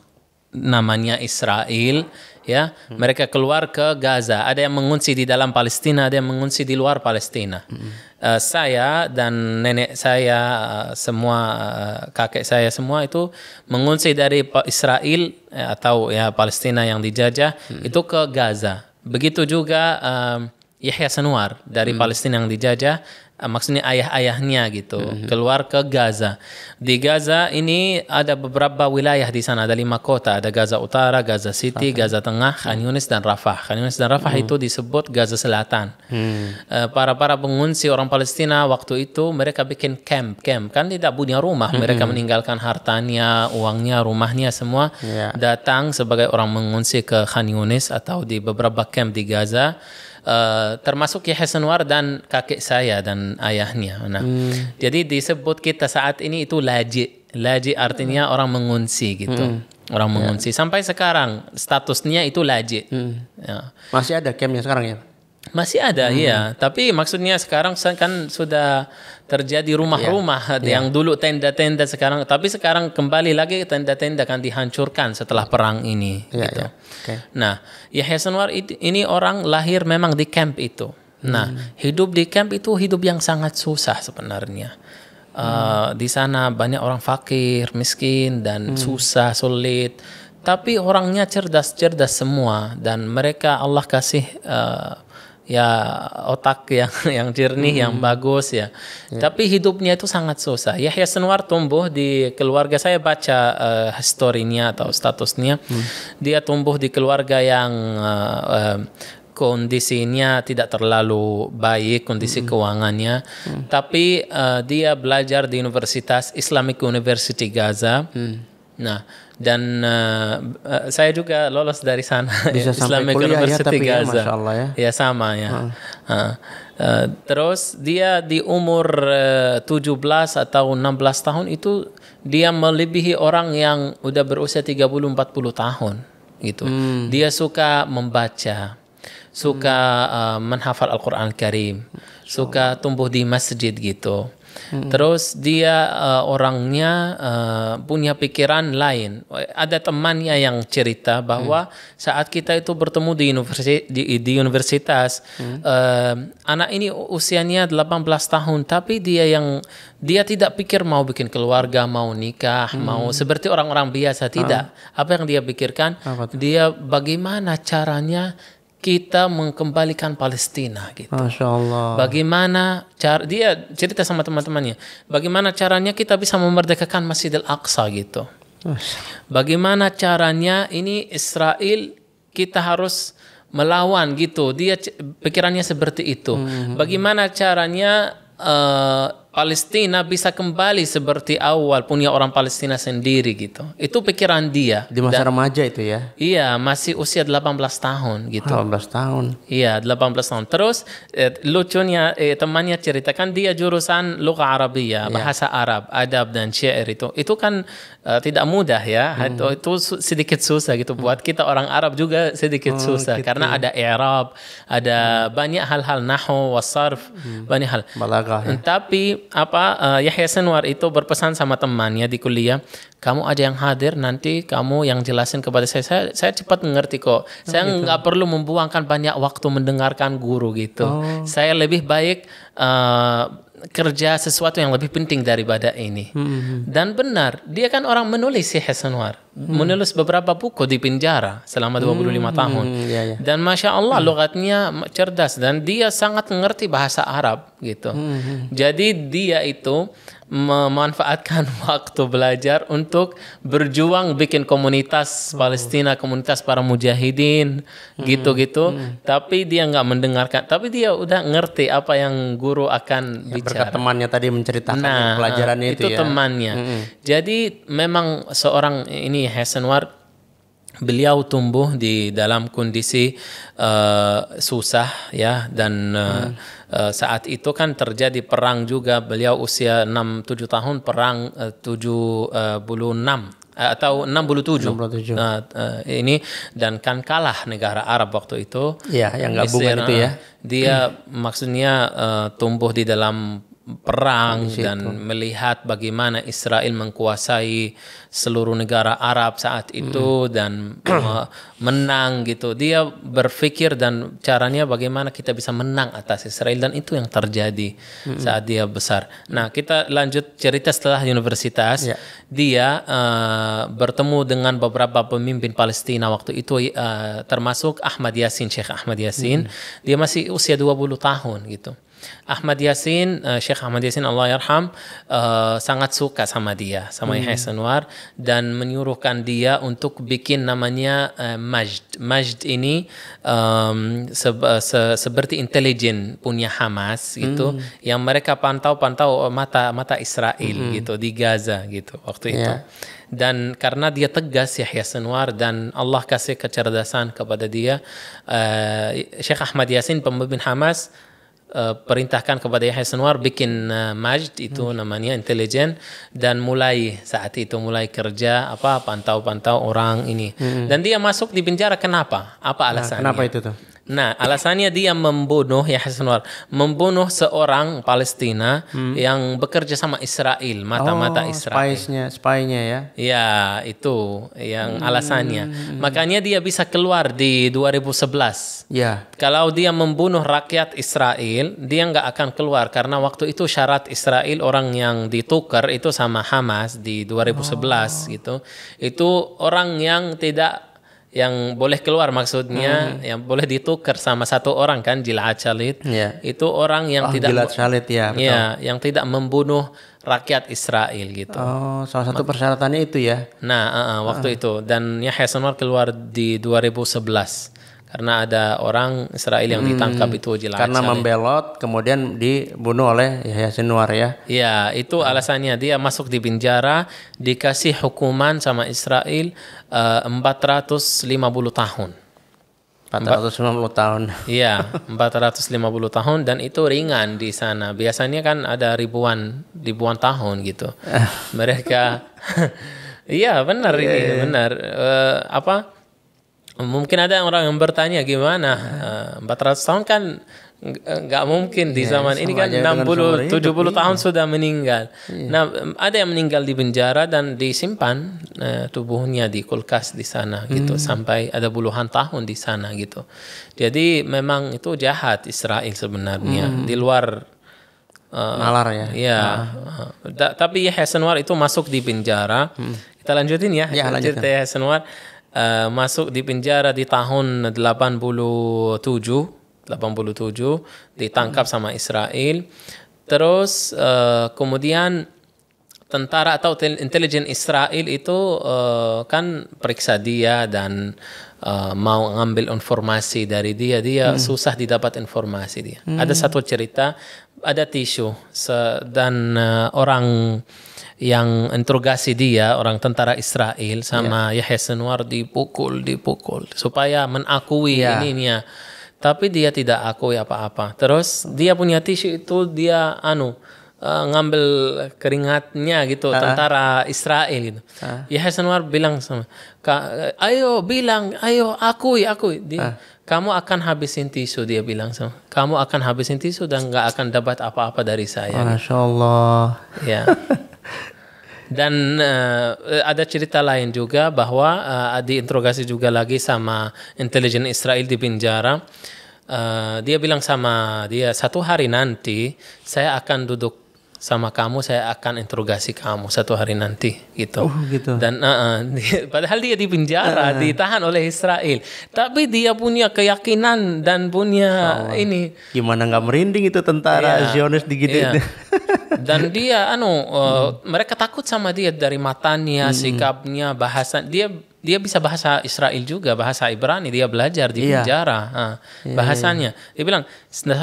B: namanya Israel ya hmm. mereka keluar ke Gaza ada yang mengunci di dalam Palestina ada yang mengunci di luar Palestina hmm. uh, saya dan nenek saya uh, semua uh, kakek saya semua itu mengunci dari Israel uh, atau ya Palestina yang dijajah hmm. itu ke Gaza begitu juga uh, Yahya Sanwar dari hmm. Palestina yang dijajah Eh, maksudnya ayah-ayahnya gitu mm -hmm. keluar ke Gaza. Di Gaza ini ada beberapa wilayah di sana ada lima kota ada Gaza Utara, Gaza City, Selatan. Gaza Tengah, Khan Yunis dan Rafah. Khan Yunis dan Rafah mm itu disebut Gaza Selatan. Hmm. Eh, para-para mm. para -para pengungsi orang Palestina waktu itu mereka bikin camp camp kan tidak punya rumah mm -hmm. mereka meninggalkan hartanya, uangnya, rumahnya semua yeah. datang sebagai orang mengungsi ke Khan Yunis atau di beberapa camp di Gaza uh, termasuk Yahya Sanwar dan kakek saya dan ayahnya. Nah, hmm. jadi disebut kita saat ini itu laji. Laji artinya hmm. orang mengunci gitu. Hmm. Orang mengunci. Ya. Sampai sekarang statusnya itu laji. Hmm.
A: Ya. Masih ada campnya sekarang
B: ya? Masih ada, hmm. iya. Tapi maksudnya sekarang kan sudah terjadi rumah-rumah yeah. Iya. yang yeah. dulu tenda-tenda sekarang, tapi sekarang kembali lagi tenda-tenda akan dihancurkan setelah perang ini. Yeah, gitu. yeah. Okay. Nah, Yahya Sanwar ini orang lahir memang di camp itu. Nah, hmm. hidup di camp itu hidup yang sangat susah sebenarnya. Uh, hmm. Eh, di sana banyak orang fakir, miskin, dan hmm. susah, sulit tapi orangnya cerdas-cerdas semua dan mereka Allah kasih uh, ya otak yang *laughs* yang jernih hmm. yang bagus ya. ya Tapi hidupnya itu sangat susah. ya Senwar tumbuh di keluarga saya baca uh, historinya atau statusnya. Hmm. Dia tumbuh di keluarga yang uh, uh, kondisinya tidak terlalu baik kondisi hmm. keuangannya hmm. tapi uh, dia belajar di Universitas Islamic University Gaza hmm. nah dan uh, saya juga lolos dari sana Bisa Islamic kuliah, ya, ya, University ya, Gaza. Ya, Allah ya. ya sama ya. Hmm. Uh, uh, terus dia di umur uh, 17 atau 16 tahun itu dia melebihi orang yang udah berusia 30 40 tahun gitu. Hmm. Dia suka membaca, suka hmm. uh, menghafal Al-Qur'an Karim, suka tumbuh di masjid gitu. Hmm. Terus dia uh, orangnya uh, punya pikiran lain. Ada temannya yang cerita bahwa hmm. saat kita itu bertemu di universitas di, di universitas hmm. uh, anak ini usianya 18 tahun tapi dia yang dia tidak pikir mau bikin keluarga, mau nikah, hmm. mau seperti orang-orang biasa tidak. Ah. Apa yang dia pikirkan? Dia bagaimana caranya kita mengembalikan Palestina
A: gitu. Masya Allah.
B: Bagaimana cara dia cerita sama teman-temannya, bagaimana caranya kita bisa memerdekakan Masjidil Aqsa gitu. Bagaimana caranya ini Israel kita harus melawan gitu. Dia pikirannya seperti itu. Hmm. Bagaimana caranya uh, Palestina bisa kembali seperti awal punya orang Palestina sendiri gitu. Itu pikiran dia. Di masa Dan,
A: remaja itu ya?
B: Iya, masih usia 18 tahun gitu. 18 tahun. Iya, 18 tahun. Terus eh, lucunya eh, temannya ceritakan dia jurusan luka Arabia, yeah. bahasa Arab, adab dan syair itu. Itu kan uh, tidak mudah ya. Hmm. Itu, itu sedikit susah gitu buat hmm. kita orang Arab juga sedikit oh, susah gitu. karena ya. ada Arab, ada hmm. banyak hal-hal nahu, wasarf, hmm. banyak hal. Balaga, Ya? Tapi apa uh, Yahya Senwar itu berpesan sama temannya di kuliah, kamu aja yang hadir nanti kamu yang jelasin kepada saya. Saya, saya cepat mengerti kok. Oh, saya gitu. nggak gitu. perlu membuangkan banyak waktu mendengarkan guru gitu. Oh. Saya lebih baik uh, kerja sesuatu yang lebih penting daripada ini. Hmm. hmm, hmm. Dan benar, dia kan orang menulis si Hasanwar. Hmm. Menulis beberapa buku di penjara selama 25 hmm, hmm. tahun. Hmm. yeah, yeah. Dan Masya Allah hmm. logatnya cerdas. Dan dia sangat mengerti bahasa Arab gitu. Hmm. Jadi dia itu memanfaatkan *laughs* waktu belajar untuk berjuang bikin komunitas Palestina, komunitas para mujahidin, hmm. gitu-gitu. Hmm. Hmm. Tapi dia nggak mendengarkan. Tapi dia udah ngerti apa yang guru akan ya, bicara. Berkat temannya tadi menceritakan nah, pelajaran itu, itu ya. temannya. Hmm. Jadi memang seorang ini Hasan Ward beliau tumbuh di dalam kondisi uh, susah ya dan uh, hmm. uh, saat itu kan terjadi perang juga beliau usia 6 7 tahun perang uh, 76 atau 67. 67. Nah, uh, ini dan kan kalah negara Arab waktu itu. Iya, yang gabung itu ya. Dia hmm. maksudnya uh, tumbuh di dalam perang dan melihat bagaimana Israel menguasai seluruh negara Arab saat itu hmm. dan menang gitu. Dia berpikir dan caranya bagaimana kita bisa menang atas Israel dan itu yang terjadi hmm. saat dia besar. Nah, kita lanjut cerita setelah universitas. Ya. Dia uh, bertemu dengan beberapa pemimpin Palestina waktu itu uh, termasuk Ahmad Yasin, Sheikh Ahmad Yasin. Hmm. Dia masih usia 20 tahun gitu. Ahmad Yasin, uh, eh, Syekh Ahmad Yasin Allah yarham uh, sangat suka sama dia, sama hmm. Yahya Sanwar dan menyuruhkan dia untuk bikin namanya uh, majd. Majd ini um, se se seperti intelijen punya Hamas gitu hmm. yang mereka pantau-pantau mata mata Israel hmm. gitu di Gaza gitu waktu yeah. itu ya. dan karena dia tegas Yahya Sinwar dan Allah kasih kecerdasan kepada dia uh, Syekh Ahmad Yasin pemimpin Hamas Eh, perintahkan kepada Yahya Senwar bikin uh, majd itu hmm. namanya intelijen dan mulai saat itu mulai kerja apa pantau-pantau orang ini hmm. dan dia masuk di penjara kenapa apa nah, alasannya nah, kenapa itu tuh Nah, alasannya dia membunuh ya Hasanwar, membunuh seorang Palestina hmm. yang bekerja sama Israel, mata-mata oh, Israel.
A: Spy-nya, spy-nya ya.
B: Ya, itu yang hmm. alasannya. Makanya dia bisa keluar di 2011. Ya. Kalau dia membunuh rakyat Israel, dia nggak akan keluar karena waktu itu syarat Israel orang yang ditukar itu sama Hamas di 2011 oh. gitu. Itu orang yang tidak yang boleh keluar maksudnya hmm. yang boleh ditukar sama satu orang kan jilat Shalit yeah. itu orang yang oh, tidak jilat calit ya, ya betul. ya yang tidak membunuh rakyat Israel gitu oh salah satu
A: persyaratannya itu ya
B: nah uh, uh, waktu uh. itu dan ya Sinwar keluar di 2011 karena ada orang Israel yang ditangkap hmm, itu jelas. Karena
A: membelot kemudian dibunuh oleh Yahya Sinwar ya.
B: Iya, itu alasannya dia masuk di penjara dikasih hukuman sama Israel eh, uh, 450 tahun. 450 tahun. *laughs* Iya, 450 tahun dan itu ringan di sana. Biasanya kan ada ribuan ribuan tahun gitu. *laughs* Mereka *laughs* Iya, benar iya, ini, iya. benar. Uh, apa? mungkin ada orang yang bertanya gimana 400 eh, tahun kan nggak mungkin di ya, zaman ini kan 60 70 hidup, iya. tahun sudah meninggal. Iya. Nah, ada yang meninggal di penjara dan disimpan uh, tubuhnya di kulkas di sana gitu, hmm. gitu sampai ada puluhan tahun di sana gitu. Jadi memang itu jahat Israel sebenarnya hmm. di luar uh, nalar ya. Iya. Nah. Uh, tapi Hasanwar itu masuk di penjara. Hmm. Kita lanjutin ya. ya lanjut ya Eh, masuk di penjara di tahun 87 87 ditangkap sama Israel terus uh, kemudian tentara atau intelijen Israel itu uh, kan periksa dia dan uh, mau ngambil informasi dari dia dia hmm. susah didapat informasi dia hmm. ada satu cerita ada tisu dan uh, orang yang interogasi dia orang tentara Israel sama yeah. Yahya Sinwar dipukul dipukul supaya menakui iya. ini ininya tapi dia tidak akui apa-apa terus dia punya tisu itu dia anu uh, ngambil keringatnya gitu uh tentara Israel gitu uh Yahya Sinwar bilang sama ayo bilang ayo akui akui dia uh kamu akan habisin tisu dia bilang sama kamu akan habisin tisu dan nggak akan dapat apa-apa dari saya masya
A: Allah ya *laughs*
B: Dan uh, ada cerita lain juga bahwa uh, diinterogasi juga lagi sama intelijen Israel di penjara. Uh, dia bilang sama dia satu hari nanti saya akan duduk sama kamu saya akan interogasi kamu satu hari nanti gitu. Oh, gitu. Dan uh, uh, *laughs* padahal dia di penjara, uh. ditahan oleh Israel. Tapi dia punya keyakinan dan punya ini.
A: Gimana nggak merinding itu tentara yeah. Zionis digitu. Iya. *laughs*
B: Yeah dan dia anu uh, hmm. mereka takut sama dia dari matanya, hmm. sikapnya, bahasa dia dia bisa bahasa Israel juga, bahasa Ibrani dia belajar di yeah. penjara. Uh, yeah, iya, iya, iya. bahasanya. Dia bilang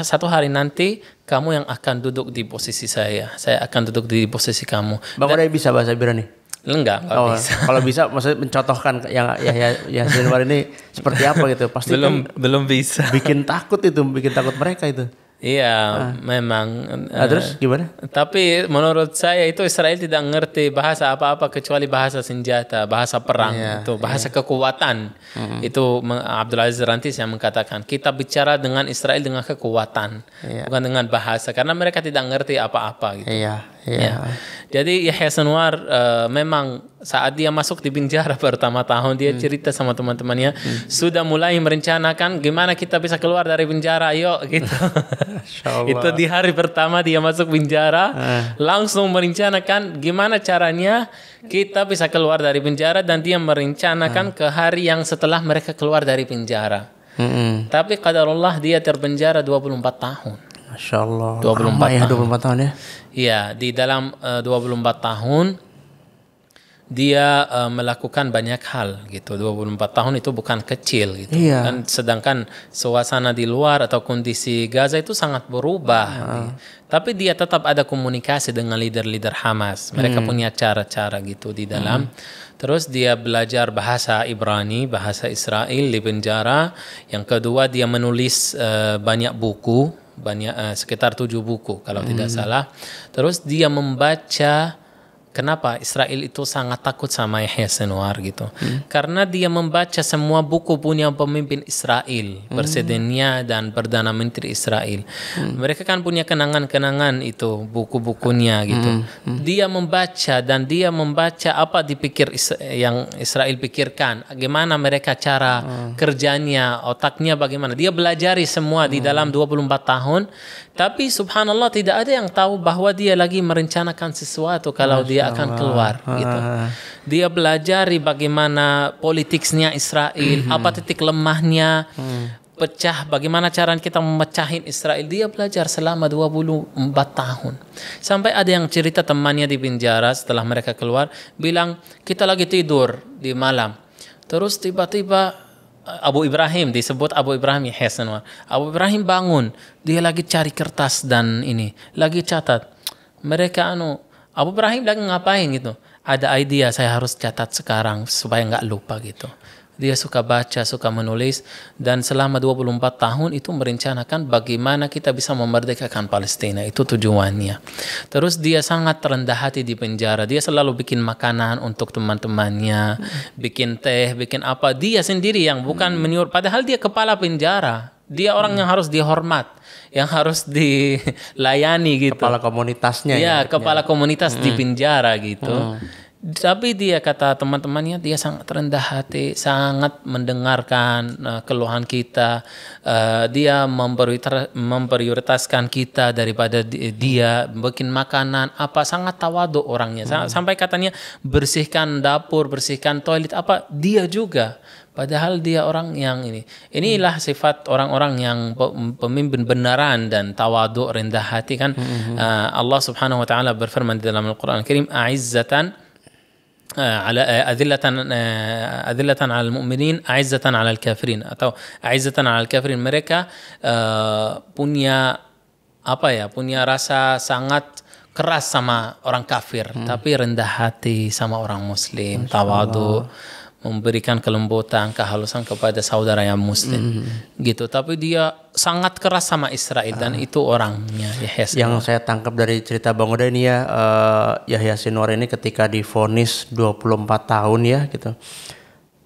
B: satu hari nanti kamu yang akan duduk di posisi saya, saya akan duduk di posisi
A: kamu. Bang dia bisa bahasa Ibrani? Enggak, kalau oh, bisa. Kalau bisa maksudnya mencontohkan yang ya ya ya ini seperti apa gitu. Pasti belum kan belum bisa. Bikin takut itu, bikin takut mereka itu.
B: Iya, ah.
A: memang. Ah, terus eh, gimana?
B: Tapi menurut saya itu Israel tidak ngerti bahasa apa-apa kecuali bahasa senjata, bahasa perang yeah, itu, bahasa yeah. kekuatan. Mm. Itu Abdul Aziz Rantis yang mengatakan kita bicara dengan Israel dengan kekuatan, yeah. bukan dengan bahasa karena mereka tidak ngerti apa-apa gitu. Iya, Ya. ya. Jadi Yahya Sanwar uh, eh, memang saat dia masuk di penjara *laughs* pertama tahun dia hmm. cerita sama teman-temannya hmm. sudah mulai merencanakan gimana kita bisa keluar dari penjara yuk *laughs* gitu. Itu di hari pertama dia masuk penjara eh. langsung merencanakan gimana caranya kita bisa keluar dari penjara dan dia merencanakan eh. ke hari yang setelah mereka keluar dari penjara. Hmm. Tapi kadarullah dia terpenjara 24
A: tahun. Masya Allah. 24 Lama ya, tahun. ya 24 tahun ya.
B: Iya, di dalam eh, uh, 24 tahun dia uh, melakukan banyak hal gitu. 24 tahun itu bukan kecil gitu. Iya. Dan sedangkan suasana di luar atau kondisi Gaza itu sangat berubah. Uh. Ah. -huh. Tapi dia tetap ada komunikasi dengan leader-leader Hamas. Mereka hmm. punya cara-cara gitu di dalam. Hmm. Terus dia belajar bahasa Ibrani, bahasa Israel di penjara. Yang kedua dia menulis uh, banyak buku banyak uh, sekitar tujuh buku kalau hmm. tidak salah. Terus dia membaca Kenapa Israel itu sangat takut sama Yahya Sinwar gitu? Hmm. Karena dia membaca semua buku punya pemimpin Israel, hmm. presidennya dan perdana menteri Israel. Hmm. Mereka kan punya kenangan-kenangan itu buku-bukunya gitu. Hmm. Hmm. Dia membaca dan dia membaca apa dipikir yang Israel pikirkan, gimana mereka cara hmm. kerjanya, otaknya bagaimana. Dia belajari semua di hmm. dalam 24 tahun, tapi subhanallah tidak ada yang tahu bahwa dia lagi merencanakan sesuatu kalau hmm. dia dia akan keluar ah. gitu. Dia belajar bagaimana politiknya Israel, hmm. apa titik lemahnya, mhm. pecah, bagaimana cara kita memecahin Israel. Dia belajar selama 24 tahun. Sampai ada yang cerita temannya di penjara setelah mereka keluar, bilang kita lagi tidur di malam. Terus tiba-tiba eh, Abu Ibrahim disebut Abu Ibrahim Yahya Abu Ibrahim bangun, dia lagi cari kertas dan ini, lagi catat. Mereka anu Abu Ibrahim lagi ngapain gitu? Ada idea saya harus catat sekarang supaya nggak lupa gitu. Dia suka baca, suka menulis dan selama 24 tahun itu merencanakan bagaimana kita bisa memerdekakan Palestina. Itu tujuannya. Terus dia sangat rendah hati di penjara. Dia selalu bikin makanan untuk teman-temannya, hmm. bikin teh, bikin apa. Dia sendiri yang bukan hmm. menyuruh padahal dia kepala penjara dia orang yang harus dihormat, yang harus dilayani gitu. Kepala komunitasnya. Iya, ya, kepala komunitas hmm. di penjara gitu. Hmm. Tapi dia kata teman-temannya dia sangat rendah hati, sangat mendengarkan uh, keluhan kita. Uh, dia memprioritaskan kita daripada dia bikin makanan apa sangat tawadu orangnya. Hmm. Sampai katanya bersihkan dapur, bersihkan toilet apa dia juga Padahal dia orang yang ini. Inilah hmm. sifat orang-orang yang pemimpin benaran dan tawaduk rendah hati kan. Hmm. Uh, Allah Subhanahu wa taala berfirman di dalam Al-Qur'an Karim, "A'izzatan ah, eh, adillatan أذلة eh, al mu'minin المؤمنين أعزة al-kafirin atau أعزة al kafirin mereka uh, punya apa ya punya rasa sangat keras sama orang kafir hmm. tapi rendah hati sama orang muslim tawadu memberikan kelembutan, kehalusan kepada saudara yang muslim. Mm -hmm. Gitu. Tapi dia sangat keras sama
A: Israel dan ah. itu orangnya Yahya Yang saya tangkap dari cerita Bang Oda ini ya uh, Yahya Sinwar ini ketika difonis 24 tahun ya gitu.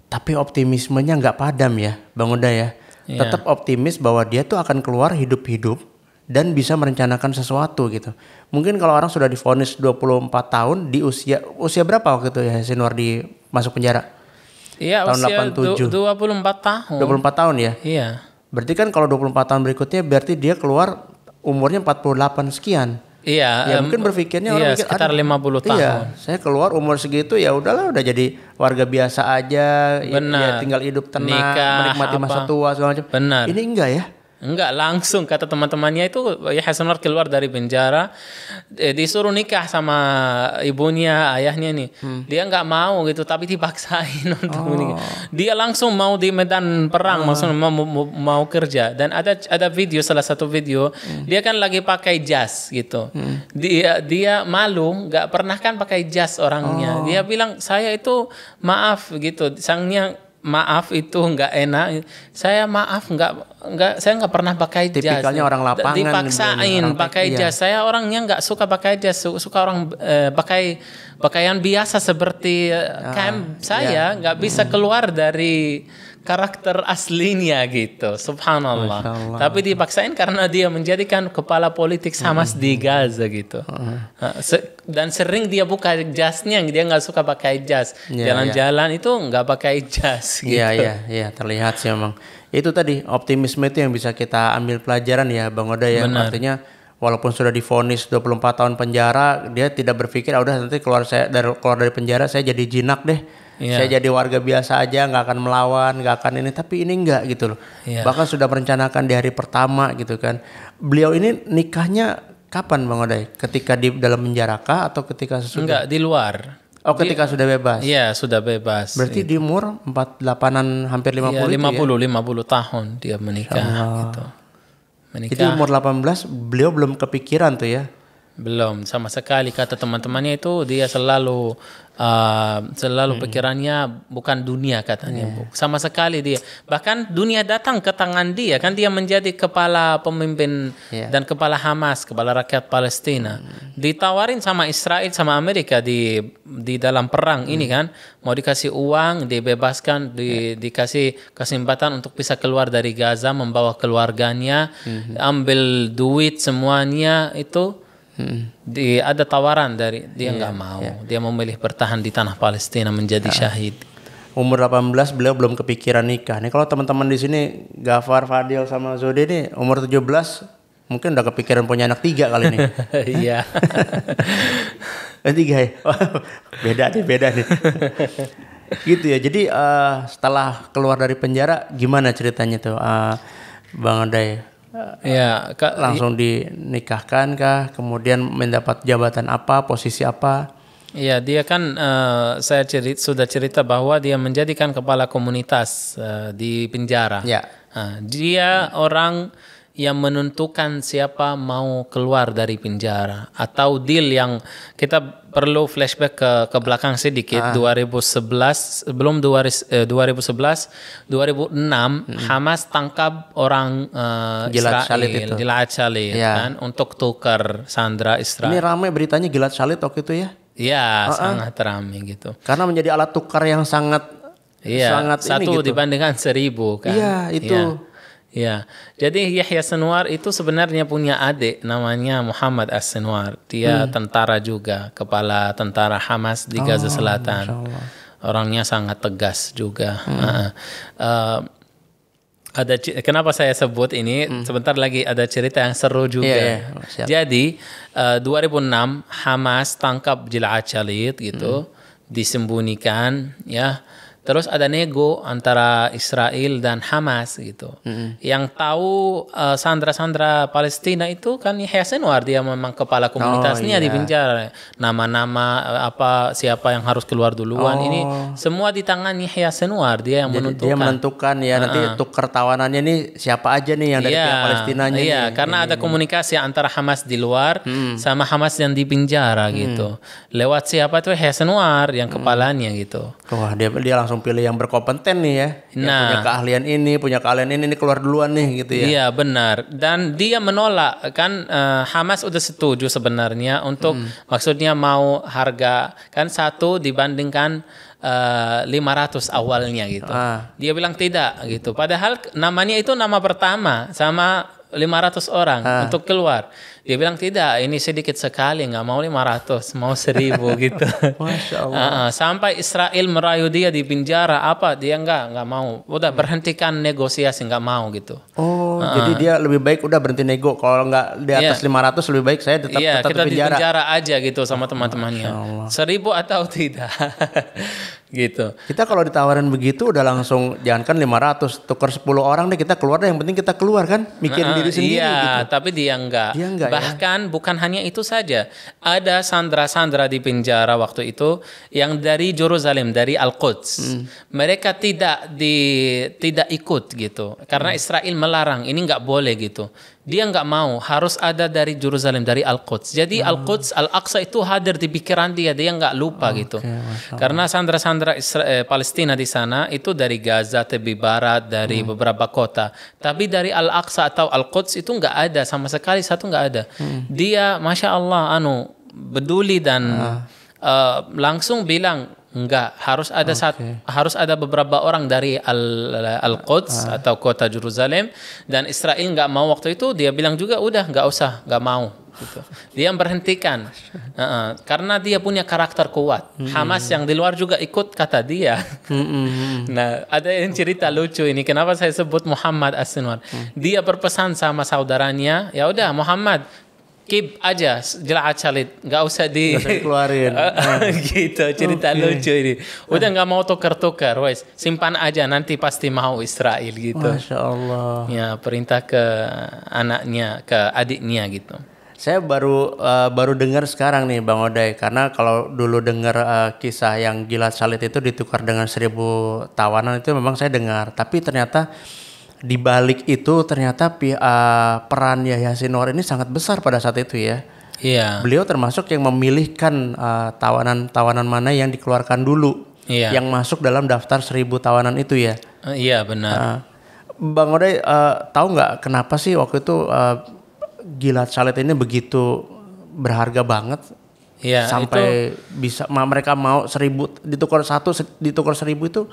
A: Tapi optimismenya nggak padam ya Bang Oda ya. Yeah. Tetap optimis bahwa dia tuh akan keluar hidup-hidup dan bisa merencanakan sesuatu gitu. Mungkin kalau orang sudah difonis 24 tahun di usia usia berapa waktu itu Yahya Sinwar di masuk penjara? Iya, tahun usia 87.
B: 24 tahun. 24
A: tahun ya? Iya. Berarti kan kalau 24 tahun berikutnya berarti dia keluar umurnya 48 sekian. Iya, ya um, mungkin berpikirnya iya, orang mikir, sekitar 50 iya, tahun. Iya, saya keluar umur segitu ya udahlah udah jadi warga biasa aja, ya Benar. ya tinggal hidup tenang, Nikah, menikmati apa. masa tua segala macam. Benar. Ini enggak ya? Enggak, langsung kata
B: teman-temannya itu ya Hasanar keluar dari penjara eh, disuruh nikah sama ibunya, ayahnya nih. Hmm. Dia nggak mau gitu, tapi dipaksain *laughs* untuk oh. menikah. Dia langsung mau di medan perang, oh. maksudnya mau, mau, mau kerja. Dan ada ada video salah satu video, hmm. dia kan lagi pakai jas gitu. Hmm. Dia dia malu, nggak pernah kan pakai jas orangnya. Oh. Dia bilang saya itu maaf gitu, sangnya maaf itu nggak enak. Saya maaf nggak nggak saya nggak pernah pakai jas. Tipikalnya orang lapangan. Dipaksain orang pakai iya. jas. Saya orangnya nggak suka pakai jas. Suka orang eh, pakai pakaian biasa seperti eh, ah, camp. Iya. Saya nggak iya. bisa keluar dari karakter aslinya gitu subhanallah tapi dipaksain karena dia menjadikan kepala politik Hamas hmm. di Gaza gitu hmm. dan sering dia buka jasnya dia nggak suka pakai jas iya, iya. jalan-jalan itu nggak pakai jas iya, gitu iya, iya.
A: terlihat sih emang itu tadi optimisme itu yang bisa kita ambil pelajaran ya Bang Oda ya Benar. artinya walaupun sudah difonis 24 tahun penjara dia tidak berpikir ah, udah nanti keluar saya dari keluar dari penjara saya jadi jinak deh Yeah. Saya jadi warga biasa aja, nggak akan melawan, nggak akan ini. Tapi ini enggak gitu loh. Yeah. Bahkan sudah merencanakan di hari pertama gitu kan. Beliau ini nikahnya kapan Bang Oday? Ketika di dalam penjara kah atau ketika sesudah? Enggak, di luar. Oh ketika di, sudah bebas?
B: Iya sudah bebas. Berarti itu. Iya. di
A: umur 48an hampir 50 ya? iya, 50, ya? 50 tahun dia menikah Allah. gitu. Menikah. Itu umur 18 beliau belum kepikiran tuh ya? Belum
B: sama sekali kata teman-temannya itu dia selalu uh, selalu pikirannya bukan dunia katanya yeah. sama sekali dia bahkan dunia datang ke tangan dia kan dia menjadi kepala pemimpin yeah. dan kepala Hamas kepala rakyat Palestina hmm. ditawarin sama Israel sama Amerika di di dalam perang hmm. ini kan mau dikasih uang dibebaskan di, yeah. dikasih kesempatan untuk bisa keluar dari Gaza membawa keluarganya hmm. ambil duit semuanya itu Hmm. Di, ada tawaran dari dia iya, nggak yeah,
A: mau, yeah. dia memilih bertahan di tanah Palestina menjadi yeah. syahid. Umur 18 beliau belum kepikiran nikah. Nih kalau teman-teman di sini Gafar, Fadil sama Zodi ini umur 17 mungkin udah kepikiran punya anak tiga kali nih. *laughs* Iya. *laughs* Eh, tiga ya. *laughs* beda nih, beda nih. gitu ya. Jadi uh, setelah keluar dari penjara gimana ceritanya tuh uh, Bang Adai? ya kak, langsung dinikahkan kah kemudian mendapat jabatan apa posisi apa
B: Iya, dia kan uh, saya cerit sudah cerita bahwa dia menjadikan kepala komunitas uh, di penjara. Ya. Uh, dia orang yang menentukan siapa mau keluar dari penjara atau deal yang kita perlu flashback ke ke belakang sedikit ah. 2011 sebelum 2011 2006 eh, hmm. Hamas tangkap orang uh, Gilad Israel Shalit Shalit ya. kan untuk tukar sandra Israel. Ini
A: ramai beritanya Gilad Shalit waktu itu ya.
B: ya uh -uh. sangat ramai gitu.
A: Karena menjadi alat tukar yang sangat Iya, sangat satu ini gitu.
B: dibandingkan seribu kan. Iya, itu. Iya. Ya, jadi Yahya Senwar itu sebenarnya punya adik namanya Muhammad As Senwar. Dia hmm. tentara juga, kepala tentara Hamas di oh, Gaza Selatan. Orangnya sangat tegas juga. Hmm. Uh, ada kenapa saya sebut ini? Hmm. Sebentar lagi ada cerita yang seru iya, juga. Yeah, oh, yeah. Jadi uh, eh, 2006 Hamas tangkap Jilat Shalit gitu, hmm. disembunyikan ya Terus ada nego antara Israel dan Hamas gitu. Mm-hmm. Yang tahu uh, sandra-sandra Palestina itu kan Hasan War dia memang kepala komunitasnya oh, yeah. di penjara. Nama-nama
A: eh, apa siapa yang harus keluar duluan oh. ini semua di tangan Yahya Senwar dia yang Jadi menentukan. Dia menentukan ya uh-huh. nanti tuker tawanannya nih siapa aja nih yang dari yeah, pihak Palestinanya. Iya, yeah,
B: karena ada komunikasi antara Hamas di luar mm. sama Hamas yang di penjara mm. gitu. Lewat
A: siapa tuh Hasan War yang hmm. kepalanya mm. gitu. Wah, dia dia langsung langsung pilih yang berkompeten nih ya. Nah, yang punya keahlian ini, punya keahlian ini, ini keluar duluan nih gitu ya. Iya benar. Dan dia
B: menolak kan uh, Hamas udah setuju sebenarnya untuk hmm. maksudnya mau harga kan satu dibandingkan uh, eh, 500 awalnya gitu. Ah. Dia bilang tidak gitu. Padahal namanya itu nama pertama sama 500 orang ah. untuk keluar. Dia bilang tidak, ini sedikit sekali, nggak mau 500, mau 1000 *laughs* gitu.
A: Masya Allah.
B: Uh, sampai Israel merayu dia di penjara, apa dia nggak nggak mau. Udah hmm. berhentikan negosiasi nggak mau gitu.
A: Oh, uh, jadi dia lebih baik udah berhenti nego. Kalau nggak di iya. atas yeah. 500 lebih baik saya tetap yeah, tetap kita di penjara.
B: aja gitu sama teman-temannya. Seribu atau tidak. *laughs*
A: gitu. Kita kalau ditawarin begitu udah langsung jangankan 500 tukar 10 orang deh kita keluar deh yang penting kita keluar kan mikirin uh, diri sendiri iya, gitu.
B: tapi dia enggak. Dia enggak Ya. Bahkan bukan hanya itu saja, ada sandra-sandra di penjara waktu itu yang dari Jerusalem, dari Al-Quds. Hmm. Mereka tidak di tidak ikut gitu karena hmm. Israel melarang, ini nggak boleh gitu dia nggak mau harus ada dari Jerusalem dari Al Quds jadi oh. Hmm. Al Quds Al Aqsa itu hadir di pikiran dia dia nggak lupa oh, gitu okay, karena sandra-sandra eh, Palestina di sana itu dari Gaza tepi barat dari hmm. beberapa kota tapi dari Al Aqsa atau Al Quds itu nggak ada sama sekali satu nggak ada hmm. dia masya Allah anu peduli dan ah. uh, langsung bilang Enggak, harus ada okay. satu, harus ada beberapa orang dari Al Al-Quds ah. atau kota Jerusalem dan Israel enggak mau waktu itu dia bilang juga udah enggak usah, enggak mau gitu. Dia berhentikan uh *laughs* -uh. karena dia punya karakter kuat. Mm -hmm. Hamas yang di luar juga ikut kata dia. Mm -hmm. hmm, hmm, hmm. *laughs* nah, ada yang cerita lucu ini kenapa saya sebut Muhammad As-Sinwar. Mm. Dia berpesan sama saudaranya, ya udah Muhammad, keep aja jelas calit nggak usah di gak usah *laughs* ah, hmm. gitu cerita okay. lucu ini ah. udah nggak mau tukar tukar wes simpan aja nanti pasti mau Israel gitu masya Allah ya perintah ke anaknya ke adiknya gitu
A: saya baru uh, baru dengar sekarang nih Bang Oday karena kalau dulu dengar uh, kisah yang gila Salit itu ditukar dengan seribu tawanan itu memang saya dengar tapi ternyata di balik itu ternyata uh, peran Yahya Sinwar ini sangat besar pada saat itu ya. Iya. Beliau termasuk yang memilihkan tawanan-tawanan eh, uh, mana yang dikeluarkan dulu. Iya. Yang masuk dalam daftar seribu tawanan itu ya.
B: Uh, iya benar. Uh,
A: Bang Ode uh, tahu nggak kenapa sih waktu itu uh, Gilad Salet ini begitu berharga banget? Iya. Sampai itu... bisa mereka mau seribu ditukar satu ditukar seribu itu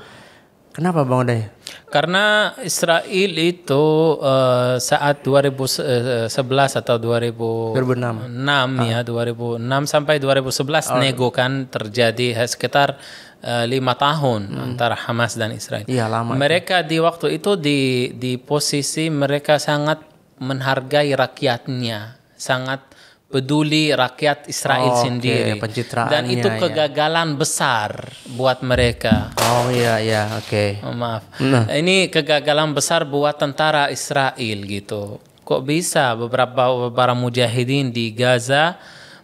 A: kenapa Bang Ode?
B: Karena Israel itu uh, saat 2011 eh, atau 2006, 2006 ya, ah. ya 2006 sampai 2011 oh. nego kan terjadi sekitar uh, lima tahun hmm. antara Hamas dan Israel. Iya lama. Mereka itu. di waktu itu di di posisi mereka sangat menghargai rakyatnya, sangat peduli rakyat Israel oh, okay. sendiri. Pencitraan Dan itu ya, ya. kegagalan ya. besar buat mereka. Oh iya iya oke. Okay. Oh, maaf. Nah. Ini kegagalan besar buat tentara Israel gitu. Kok bisa beberapa para mujahidin di Gaza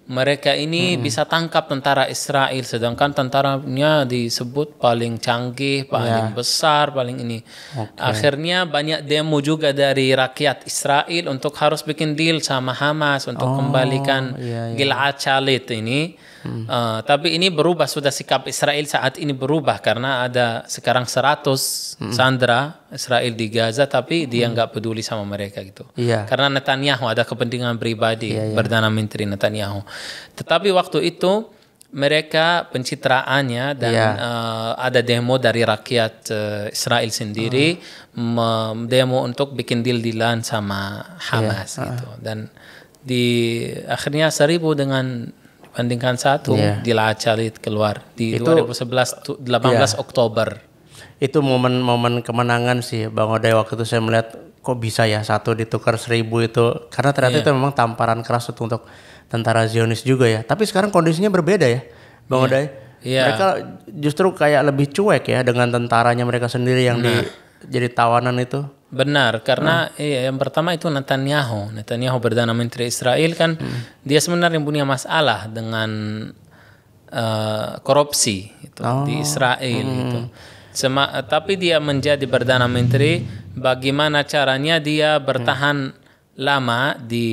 B: mereka ini hmm. bisa tangkap tentara Israel sedangkan tentaranya disebut paling canggih, ya. paling yeah. besar, paling ini. Okay. Akhirnya banyak demo juga dari rakyat Israel untuk harus bikin deal sama Hamas untuk oh, kembalikan yeah, yeah. Gilad Shalit ini. Hmm. Uh, tapi ini berubah sudah sikap Israel saat ini berubah karena ada sekarang 100 hmm. sandra Israel di Gaza tapi hmm. dia nggak peduli sama mereka gitu. Yeah. Karena Netanyahu ada kepentingan pribadi yeah, yeah. perdana menteri Netanyahu. Tetapi waktu itu mereka pencitraannya dan yeah. Iya. uh, ada demo dari rakyat uh, Israel sendiri uh. demo untuk bikin deal-dealan sama iya. Hamas yeah. uh. gitu ah. dan di akhirnya seribu dengan bandingkan satu yeah. dilacalit
A: keluar di itu, 2011 18 yeah. Oktober. Itu momen-momen kemenangan sih Bang Odai waktu itu saya melihat kok bisa ya satu ditukar seribu itu karena ternyata yeah. itu memang tamparan keras untuk, untuk tentara Zionis juga ya. Tapi sekarang kondisinya berbeda ya Bang yeah. Odai. Yeah. Mereka justru kayak lebih cuek ya dengan tentaranya mereka sendiri yang nah. di jadi tawanan itu. Benar, karena hmm. eh, yang pertama itu Netanyahu. Netanyahu
B: perdana menteri Israel kan hmm. dia sebenarnya punya masalah dengan uh, korupsi
A: itu oh. di Israel hmm. gitu.
B: Sema, tapi dia menjadi perdana menteri bagaimana caranya dia bertahan hmm. lama di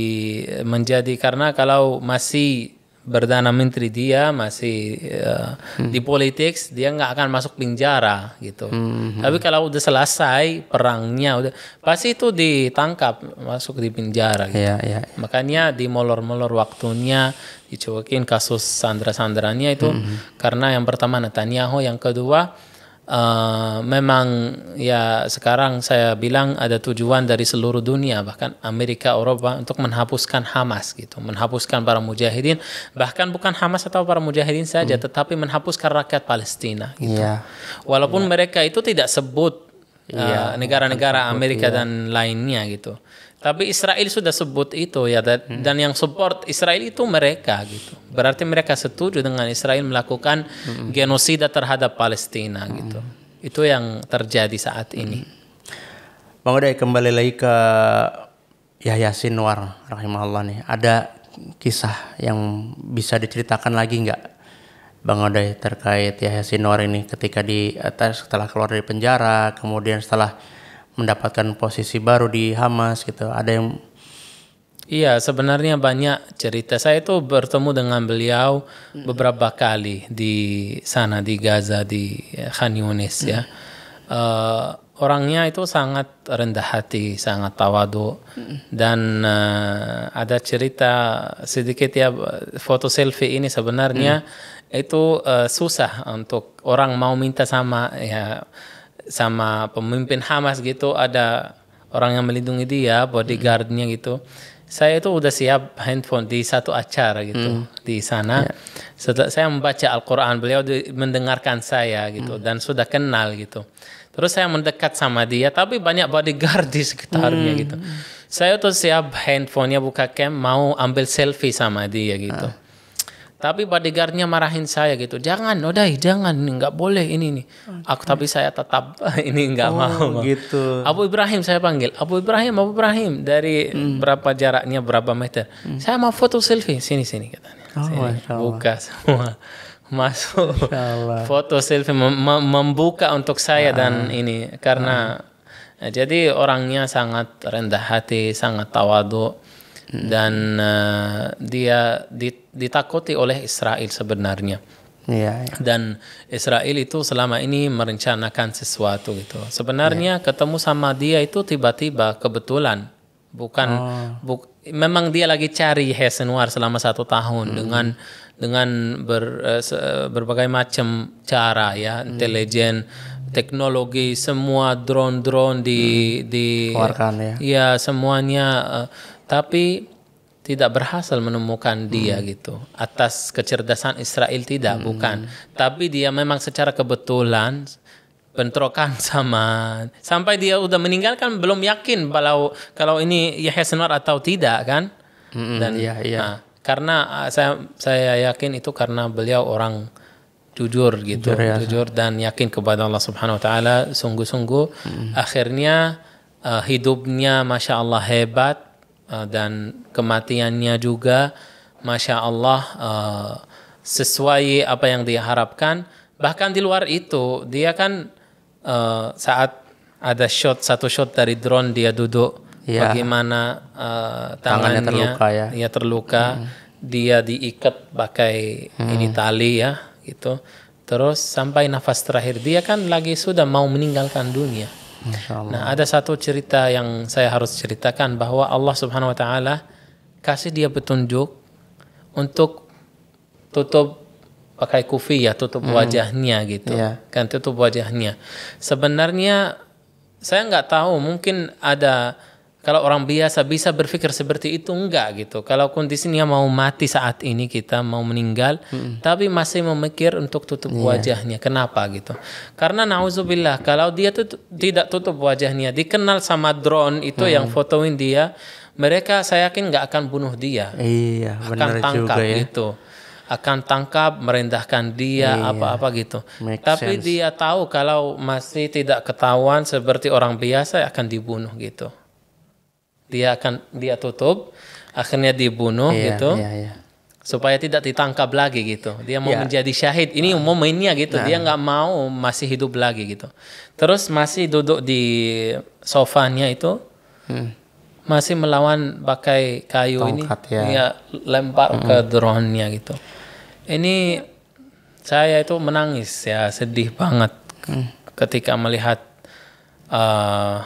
B: menjadi karena kalau masih perdana menteri dia masih uh, hmm. di politik dia nggak akan masuk penjara gitu hmm. tapi kalau udah selesai perangnya udah pasti itu ditangkap masuk di penjara gitu. ya, ya, makanya di molor-molor waktunya dicuekin kasus sandra-sandranya itu hmm. karena yang pertama Netanyahu yang kedua uh, memang ya sekarang saya bilang ada tujuan dari seluruh dunia bahkan Amerika Eropa untuk menghapuskan Hamas gitu menghapuskan para mujahidin bahkan bukan Hamas atau para mujahidin saja hmm. tetapi menghapuskan rakyat Palestina gitu yeah. walaupun yeah. mereka itu tidak sebut iya. eh, negara-negara uh, Amerika yeah. dan lainnya gitu tapi Israel sudah sebut itu ya dan, hmm. yang support Israel itu mereka gitu. Berarti mereka setuju dengan Israel
A: melakukan hmm.
B: genosida terhadap Palestina hmm. gitu.
A: Itu yang terjadi saat hmm. ini. Bang Uday kembali lagi ke Yahya Sinwar rahimahullah nih. Ada kisah yang bisa diceritakan lagi nggak Bang Uday terkait Yahya Sinwar ini ketika di atas eh, setelah keluar dari penjara, kemudian setelah mendapatkan posisi baru di Hamas gitu. Ada yang
B: Iya, sebenarnya banyak cerita. Saya itu bertemu dengan beliau beberapa kali di sana di Gaza di Khan Yunis ya. Uh, orangnya itu sangat rendah hati, sangat tawadu dan uh, ada cerita sedikit ya foto selfie ini sebenarnya hmm. itu uh, susah untuk orang mau minta sama ya sama pemimpin Hamas gitu ada orang yang melindungi dia bodyguardnya gitu saya itu udah siap handphone di satu acara gitu hmm. di sana yeah. Setelah saya membaca Al-Quran beliau mendengarkan saya gitu hmm. dan sudah kenal gitu terus saya mendekat sama dia tapi banyak bodyguard di sekitarnya hmm. gitu saya tuh siap handphonenya buka cam mau ambil selfie sama dia gitu ah tapi bodyguardnya marahin saya gitu. Jangan, Odai, jangan, nggak boleh ini nih. Okay. Aku tapi saya tetap *laughs* ini nggak oh, mau. gitu. Abu Ibrahim saya panggil. Abu Ibrahim, Abu Ibrahim dari hmm. berapa jaraknya berapa meter. Hmm. Saya mau foto selfie sini sini katanya. Oh, sini. Buka semua *laughs* masuk foto selfie mem membuka untuk saya ya. dan ini karena hmm. eh, jadi orangnya sangat rendah hati, sangat tawadu. Hmm. dan uh, dia ditakuti oleh Israel sebenarnya. Ya, ya. Dan Israel itu selama ini merencanakan sesuatu gitu. Sebenarnya ya. ketemu sama dia itu tiba-tiba kebetulan, bukan oh. bu, memang dia lagi cari Hesenwar selama satu tahun hmm. dengan dengan ber, eh, berbagai macam cara ya, hmm. intelijen, teknologi, semua drone-drone di hmm. di ya. Ya semuanya uh, tapi tidak berhasil menemukan dia hmm. gitu atas kecerdasan Israel tidak hmm. bukan tapi dia memang secara kebetulan bentrokan *laughs* sama sampai dia udah meninggalkan belum yakin kalau kalau ini Yahya Sinwar atau tidak kan hmm, dan iya, iya. Nah, karena ah, saya saya yakin itu karena beliau orang jujur gitu jujur, ya. jujur dan yakin kepada Allah Subhanahu wa taala sungguh-sungguh hmm. akhirnya uh, hidupnya masya Allah hebat Uh, dan kematiannya juga masya Allah uh, sesuai apa yang diharapkan bahkan di luar itu dia kan uh, saat ada shot satu shot dari drone dia duduk ya. bagaimana uh, tangannya, tangannya terluka ya, dia terluka hmm. dia diikat pakai hmm. ini tali ya gitu terus sampai nafas terakhir dia kan lagi sudah mau meninggalkan dunia Nah, ada satu cerita yang saya harus ceritakan bahwa Allah Subhanahu wa taala kasih dia petunjuk untuk tutup pakai kufi ya tutup hmm. wajahnya gitu. Yeah. Kan tutup wajahnya. Sebenarnya saya nggak tahu mungkin ada kalau orang biasa bisa berpikir seperti itu enggak gitu. Kalau kondisinya mau mati saat ini kita mau meninggal, hmm. tapi masih memikir untuk tutup yeah. wajahnya. Kenapa gitu? Karena nauzubillah kalau dia tuh tidak tutup wajahnya, dikenal sama drone itu hmm. yang fotoin dia, mereka saya yakin nggak akan bunuh dia. Iya, akan tangkap juga ya. gitu akan tangkap merendahkan dia iya. apa-apa iya, gitu. Make Tapi sense. dia tahu kalau masih tidak ketahuan seperti orang biasa akan dibunuh gitu dia akan dia tutup akhirnya dibunuh iya, gitu iya, iya. supaya tidak ditangkap lagi gitu dia mau iya. menjadi syahid ini nah. umum mainnya gitu nah. dia nggak mau masih hidup lagi gitu terus masih duduk di sofanya itu hmm. masih melawan pakai kayu Tongkat, ini ya. dia lempar -hmm. ke drone-nya gitu ini saya itu menangis ya sedih banget hmm. ketika melihat uh,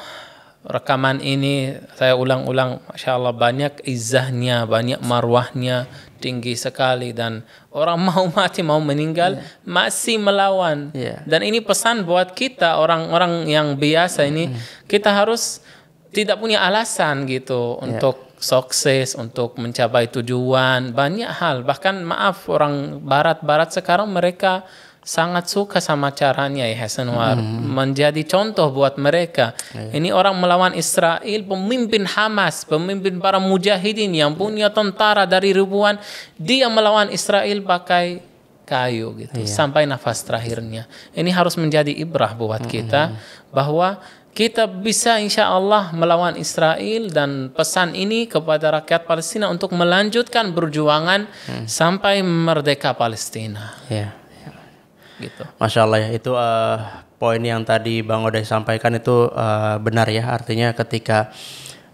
B: rekaman ini saya ulang-ulang Masya Allah banyak izahnya banyak marwahnya tinggi sekali dan orang mau *laughs* mati mau meninggal yeah. masih melawan yeah. dan ini pesan buat kita orang-orang yang biasa ini mm. kita harus tidak punya alasan gitu yeah. untuk sukses untuk mencapai tujuan banyak hal bahkan maaf orang barat-barat sekarang mereka sangat suka sama caranya ya Hasanwar War hmm. menjadi contoh buat mereka. Yeah. Ini orang melawan Israel, pemimpin Hamas, pemimpin para mujahidin yang punya tentara dari ribuan, dia melawan Israel pakai kayu gitu yeah. sampai nafas terakhirnya. Ini harus menjadi ibrah buat hmm. kita bahwa kita bisa insya Allah melawan Israel dan pesan ini kepada rakyat Palestina untuk melanjutkan perjuangan hmm. sampai merdeka Palestina.
A: Yeah gitu. Masya Allah ya itu uh, poin yang tadi Bang Odeh sampaikan itu uh, benar ya artinya ketika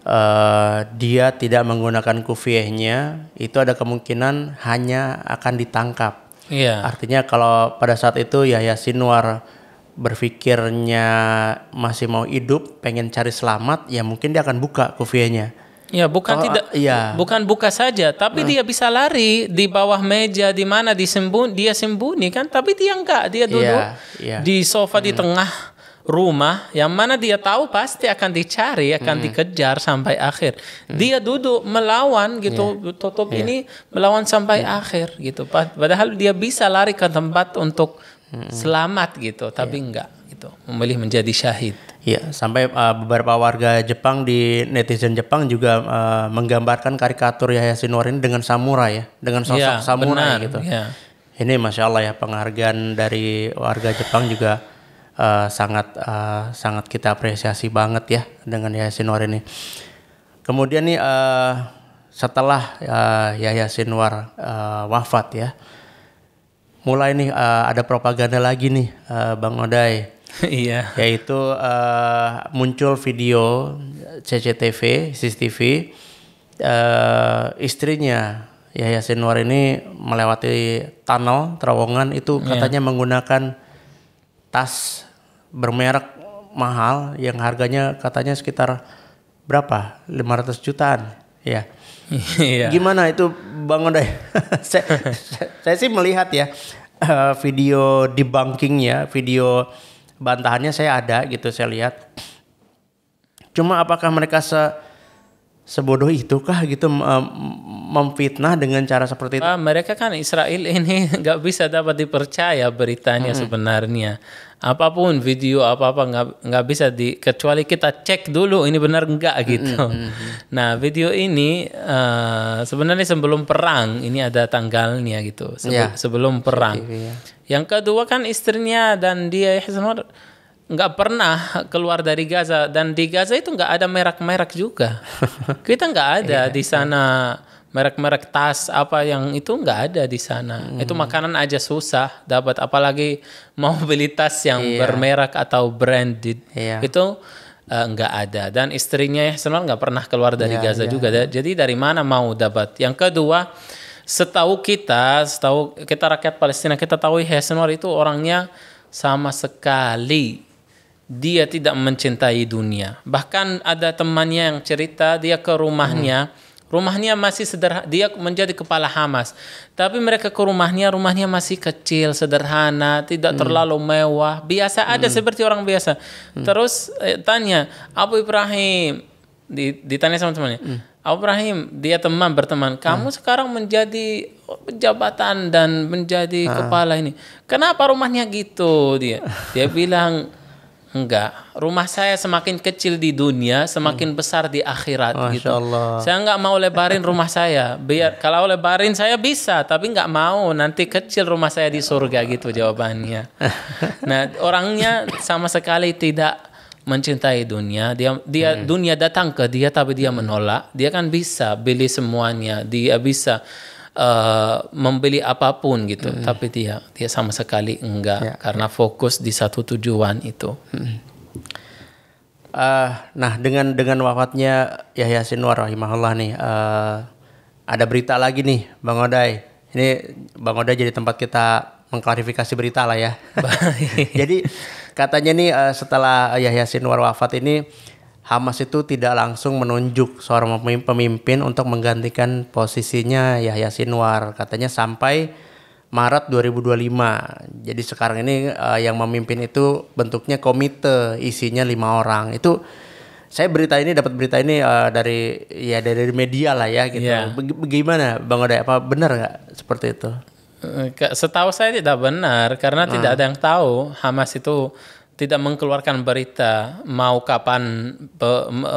A: uh, dia tidak menggunakan kufiehnya itu ada kemungkinan hanya akan ditangkap. Iya. Artinya kalau pada saat itu Yahya Sinwar berpikirnya masih mau hidup, pengen cari selamat, ya mungkin dia akan buka kufiehnya. Ya, bukan oh, tidak ya.
B: bukan buka saja, tapi hmm. dia bisa lari di bawah meja di mana disembun dia sembunyi kan, tapi dia enggak, dia iya, duduk yeah, yeah. di sofa hmm. di tengah rumah yang mana dia tahu pasti akan dicari, akan hmm. dikejar sampai akhir. Hmm. Dia duduk melawan gitu, yeah. tutup yeah. ini melawan sampai yeah. akhir gitu. Padahal dia bisa lari ke tempat untuk hmm. selamat gitu, tapi yeah. enggak
A: gitu memilih menjadi syahid ya sampai uh, beberapa warga Jepang di netizen Jepang juga uh, menggambarkan karikatur Yahya Sinwar ini dengan samurai ya dengan sosok ya, samurai benar, gitu ya. ini masya Allah ya penghargaan dari warga Jepang juga uh, sangat uh, sangat kita apresiasi banget ya dengan Yahya Sinwar ini kemudian nih uh, setelah uh, Yahya Sinwar uh, wafat ya mulai nih uh, ada propaganda lagi nih uh, Bang Odai Iya. *laughs* Yaitu uh, muncul video CCTV, CCTV uh, eh, istrinya Yahya Sinwar ini melewati tunnel terowongan itu iya. katanya yeah. menggunakan tas bermerek mahal yang harganya katanya sekitar berapa? 500 jutaan. Ya. Yeah. Gimana itu Bang Odai? *laughs* saya, saya, sih melihat ya uh, video debunkingnya, video bantahannya saya ada gitu saya lihat. Cuma apakah mereka se sebodoh itu kah gitu memfitnah dengan cara seperti itu? Ah,
B: mereka kan Israel ini *laughs* nggak bisa dapat dipercaya beritanya hmm. sebenarnya. Apapun video apa-apa nggak nggak bisa di kecuali kita cek dulu ini benar nggak gitu. Mm hmm, *laughs* Nah video ini uh, sebenarnya sebelum perang ini ada tanggalnya gitu. Sebe yeah. Sebelum perang. Yeah. Yang kedua kan istrinya dan dia Ihsan nggak pernah keluar dari Gaza dan di Gaza itu nggak ada merek-merek juga *laughs* kita nggak ada yeah, di iya. sana yeah. merek-merek tas apa yang itu nggak ada di sana mm. itu makanan aja susah dapat apalagi mau beli tas yang yeah. bermerek atau branded yeah. itu eh, nggak uh, ada dan istrinya ya senang nggak pernah keluar dari yeah, Gaza yeah. juga jadi dari mana mau dapat yang kedua setahu kita setahu kita rakyat Palestina kita tahu Hasanor itu orangnya sama sekali dia tidak mencintai dunia. Bahkan ada temannya yang cerita dia ke rumahnya, hmm. rumahnya masih sederhana, dia menjadi kepala Hamas. Tapi mereka ke rumahnya, rumahnya masih kecil, sederhana, tidak hmm. terlalu mewah, biasa hmm. ada seperti orang biasa. Hmm. Terus eh, tanya, Abu Ibrahim ditanya sama temannya. Hmm. Abu Ibrahim, dia teman berteman. Hmm. Kamu hmm. sekarang menjadi jabatan dan menjadi ah. kepala ini. Kenapa rumahnya gitu dia? Dia bilang Enggak. Rumah saya semakin kecil di dunia, semakin hmm. besar di akhirat gitu. Masya gitu.
A: Allah. Saya
B: enggak mau lebarin *laughs* rumah saya. Biar kalau lebarin saya bisa, tapi enggak mau. Nanti kecil rumah saya di surga gitu jawabannya. *laughs* nah, orangnya sama sekali tidak mencintai dunia. Dia dia hmm. dunia datang ke dia tapi dia menolak. Dia kan bisa beli semuanya. Dia bisa Eh, membeli apapun gitu, mm. tapi dia dia sama
A: sekali enggak yeah. karena
B: fokus di satu tujuan itu. Mm.
A: Uh, nah dengan dengan wafatnya Yahya Sinwar rahimahullah nih, uh, ada berita lagi nih Bang Odai. Ini Bang Odai jadi tempat kita mengklarifikasi berita lah ya. *laughs* jadi katanya nih uh, setelah Yahya Sinwar wafat ini Hamas itu tidak langsung menunjuk seorang pemimpin untuk menggantikan posisinya Yahya Sinwar katanya sampai Maret 2025. Jadi sekarang ini uh, yang memimpin itu bentuknya komite isinya lima orang. Itu saya berita ini dapat berita ini uh, dari ya dari media lah ya gitu. Yeah. Iya. Bagaimana Bang Oda apa benar nggak seperti itu?
B: Eh, setahu saya tidak benar karena nah. tidak ada yang tahu Hamas itu tidak mengeluarkan berita mau kapan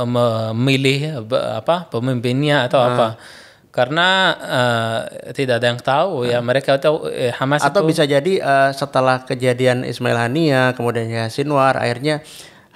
B: memilih apa pemimpinnya atau apa
A: ah. karena uh, tidak ada yang tahu ya ah. mereka tahu eh, Hamas atau itu, bisa jadi uh, setelah kejadian Ismail Hania kemudian ya Sinwar akhirnya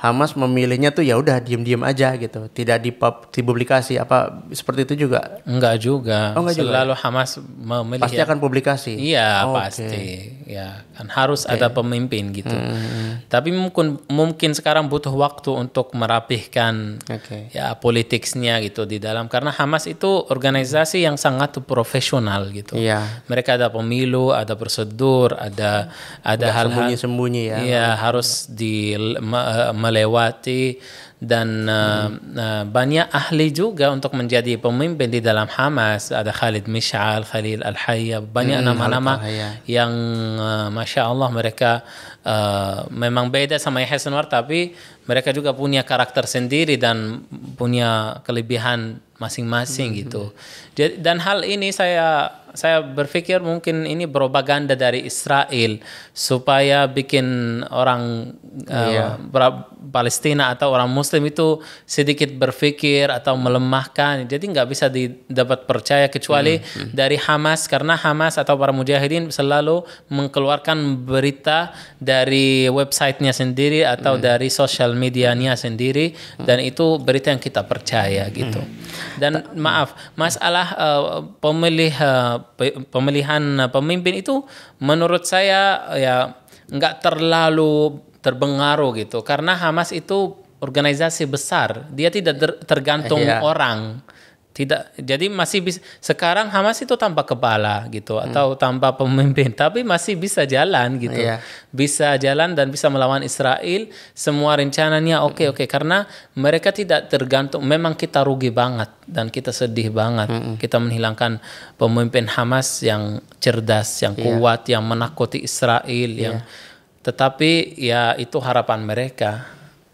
A: Hamas memilihnya tuh ya udah diem-diem aja gitu, tidak dipub, dipublikasi apa seperti itu juga? Enggak juga. Oh, enggak ya? Selalu juga.
B: Hamas memilih pasti ya. akan publikasi. Iya, oh, pasti. Okay. Ya, kan harus okay. ada pemimpin gitu. Hmm, hmm, hmm. Tapi mungkin mungkin sekarang butuh waktu untuk merapihkan okay. ya politiknya gitu di dalam karena Hamas itu organisasi yang sangat profesional gitu. Iya. Mereka ada pemilu, ada prosedur, ada ada hal-hal sembunyi-sembunyi ya. Iya, harus di eh, melewati dan hmm. uh, banyak ahli juga untuk menjadi pemimpin di dalam Hamas ada Khalid Mish'al, Khalil Al-Hayya banyak nama hmm, nama-nama ya. yang uh, masya Allah mereka uh, memang beda sama Yahya Sinwar tapi mereka juga punya karakter sendiri dan punya kelebihan masing-masing hmm. gitu hmm. dan hal ini saya saya berpikir mungkin ini propaganda dari Israel supaya bikin orang yeah. uh, iya. Palestina atau orang Muslim itu sedikit berpikir atau melemahkan. Jadi nggak bisa didapat percaya kecuali hmm. Hmm. dari Hamas karena Hamas atau para mujahidin selalu mengeluarkan berita dari websitenya sendiri atau hmm. dari sosial medianya sendiri hmm. dan itu berita yang kita percaya gitu. Hmm. Dan maaf, masalah uh, pemilih uh, pemilihan eh, pemimpin itu menurut saya ya nggak terlalu terpengaruh gitu karena Hamas itu organisasi besar dia tidak tergantung yeah. orang tidak jadi masih bisa sekarang Hamas itu tanpa kepala gitu hmm. atau tanpa pemimpin *laughs* tapi masih bisa jalan gitu yeah. bisa jalan dan bisa melawan Israel semua rencananya oke okay, hmm. oke okay. karena mereka tidak tergantung memang kita rugi banget dan kita sedih banget hmm. hmm. kita menghilangkan pemimpin Hamas yang cerdas yang iya. kuat yang menakuti Israel yeah. yang iya. tetapi ya itu harapan mereka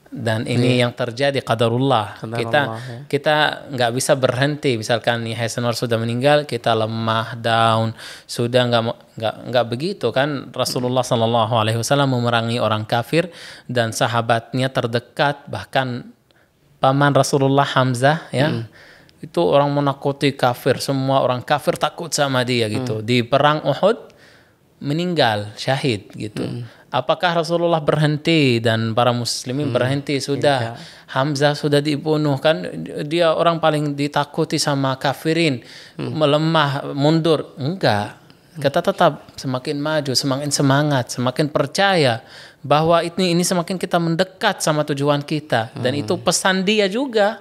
B: dan ini yeah. yang terjadi qadarullah, kita ya. kita nggak bisa berhenti misalkan nih Hasanur sudah meninggal kita lemah down sudah nggak nggak nggak begitu kan Rasulullah Shallallahu Alaihi Wasallam memerangi orang kafir dan sahabatnya terdekat bahkan paman Rasulullah Hamzah ya mm. itu orang menakuti kafir semua orang kafir takut sama dia gitu mm. di perang Uhud meninggal syahid gitu mm. Apakah Rasulullah berhenti dan para muslimin hmm. berhenti iya. sudah? Ya. Hamzah sudah dibunuh kan dia orang paling ditakuti sama kafirin, hmm. melemah, mundur. Enggak. kata tetap semakin maju, semakin semangat, semakin percaya bahwa ini ini semakin kita mendekat sama tujuan kita dan hmm. itu pesan dia juga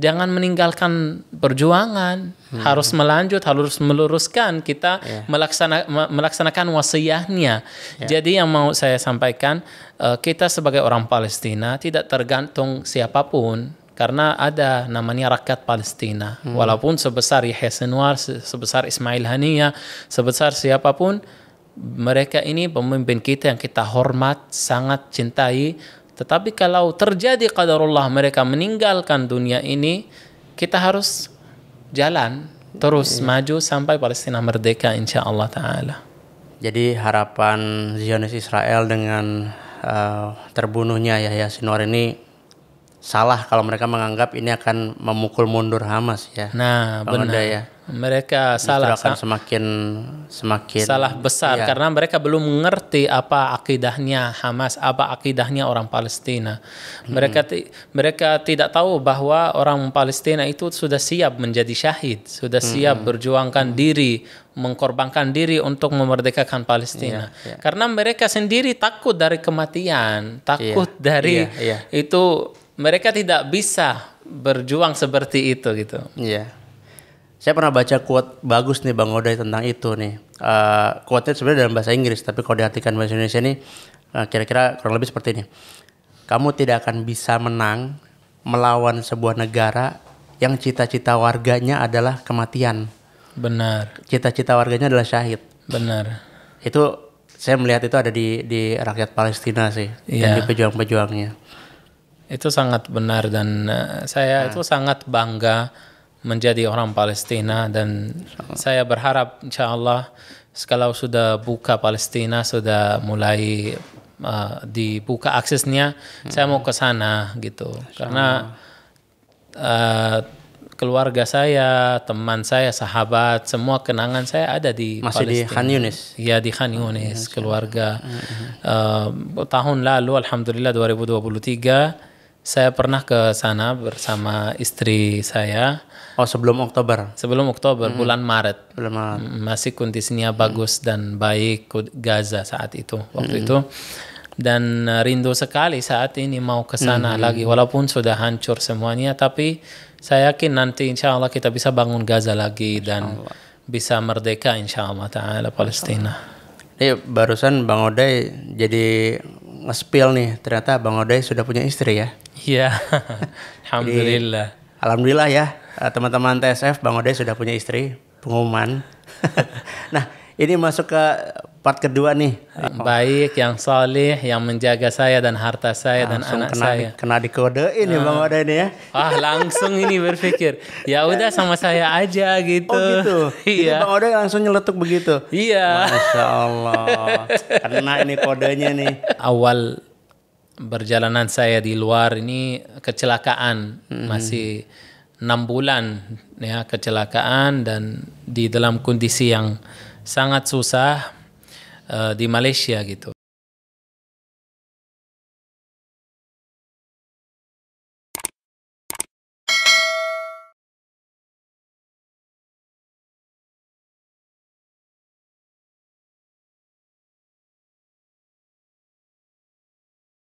B: jangan meninggalkan perjuangan hmm. harus melanjut harus meluruskan kita yeah. melaksana, melaksanakan wasiatnya yeah. jadi yang mau saya sampaikan eh, kita sebagai orang Palestina tidak tergantung siapapun karena ada namanya rakyat Palestina hmm. walaupun sebesar Yahya Sinwar sebesar Ismail Haniyah, sebesar siapapun mereka ini pemimpin kita yang kita hormat sangat cintai tetapi kalau terjadi qadarullah mereka meninggalkan dunia ini, kita harus jalan terus iya.
A: maju sampai Palestina merdeka insya Allah taala. Jadi harapan Zionis Israel dengan uh, terbunuhnya Yahya Sinwar ini salah kalau mereka menganggap ini akan memukul mundur Hamas ya. Nah, benar ya.
B: Mereka salah akan
A: semakin semakin salah
B: besar ya. karena mereka belum mengerti apa akidahnya Hamas, apa akidahnya orang Palestina. Mereka mereka tidak tahu bahwa orang Palestina itu sudah siap menjadi syahid, sudah hmm. siap berjuangkan hmm. diri, mengkorbankan diri untuk memerdekakan Palestina. Ya, ya. Karena mereka sendiri takut dari kematian, takut ya, dari iya, iya. itu mereka tidak bisa berjuang seperti itu gitu.
A: Iya. Saya pernah baca quote bagus nih Bang Odai tentang itu nih. Uh, quote-nya sebenarnya dalam bahasa Inggris, tapi kalau diartikan bahasa Indonesia ini uh, kira-kira kurang lebih seperti ini. Kamu tidak akan bisa menang melawan sebuah negara yang cita-cita warganya adalah kematian. Benar. Cita-cita warganya adalah syahid. Benar. Itu saya melihat itu ada di di rakyat Palestina sih yeah. dan iya. di pejuang-pejuangnya. Itu sangat
B: benar dan eh, saya nah. itu sangat bangga menjadi orang Palestina dan saya berharap insya Allah kalau sudah buka Palestina sudah mulai uh, dibuka aksesnya hmm. saya mau ke sana gitu karena uh, keluarga saya teman saya sahabat semua kenangan saya ada di masih Palestina. Iya, di Khan oh, Yunis ya di Khan Yunis keluarga uh, tahun lalu alhamdulillah 2023 saya pernah ke sana bersama istri saya. Oh sebelum Oktober? Sebelum Oktober, hmm. bulan Maret. Bulan Maret. Masih kondisinya bagus dan baik Gaza saat itu. Waktu hmm. itu dan eh, rindu sekali saat ini mau ke sana hmm. lagi walaupun sudah hancur semuanya tapi saya yakin nanti insya Allah kita bisa bangun Gaza lagi
A: dan bisa merdeka insya Allah Taala Palestina. Ini barusan Bang Oday jadi ngespil nih ternyata Bang Oday sudah punya istri ya? Iya. Alhamdulillah. *laughs* Jadi, Alhamdulillah ya eh, teman-teman TSF Bang Ode sudah punya istri pengumuman. *laughs* nah ini masuk ke part kedua nih. Eh, baik, yang soleh, yang menjaga saya dan harta saya langsung dan anak kena, saya. Kena dikodein uh. Bang eh. Ode ini ya.
B: Wah langsung ini berpikir, ya *laughs* udah sama saya aja gitu. Oh
A: gitu? iya. Bang Ode langsung nyeletuk begitu? Iya. Masya Allah. Kena ini kodenya nih.
B: Awal Perjalanan saya di luar ini kecelakaan mm-hmm. masih enam bulan ya kecelakaan dan di dalam kondisi yang sangat susah uh, di Malaysia gitu.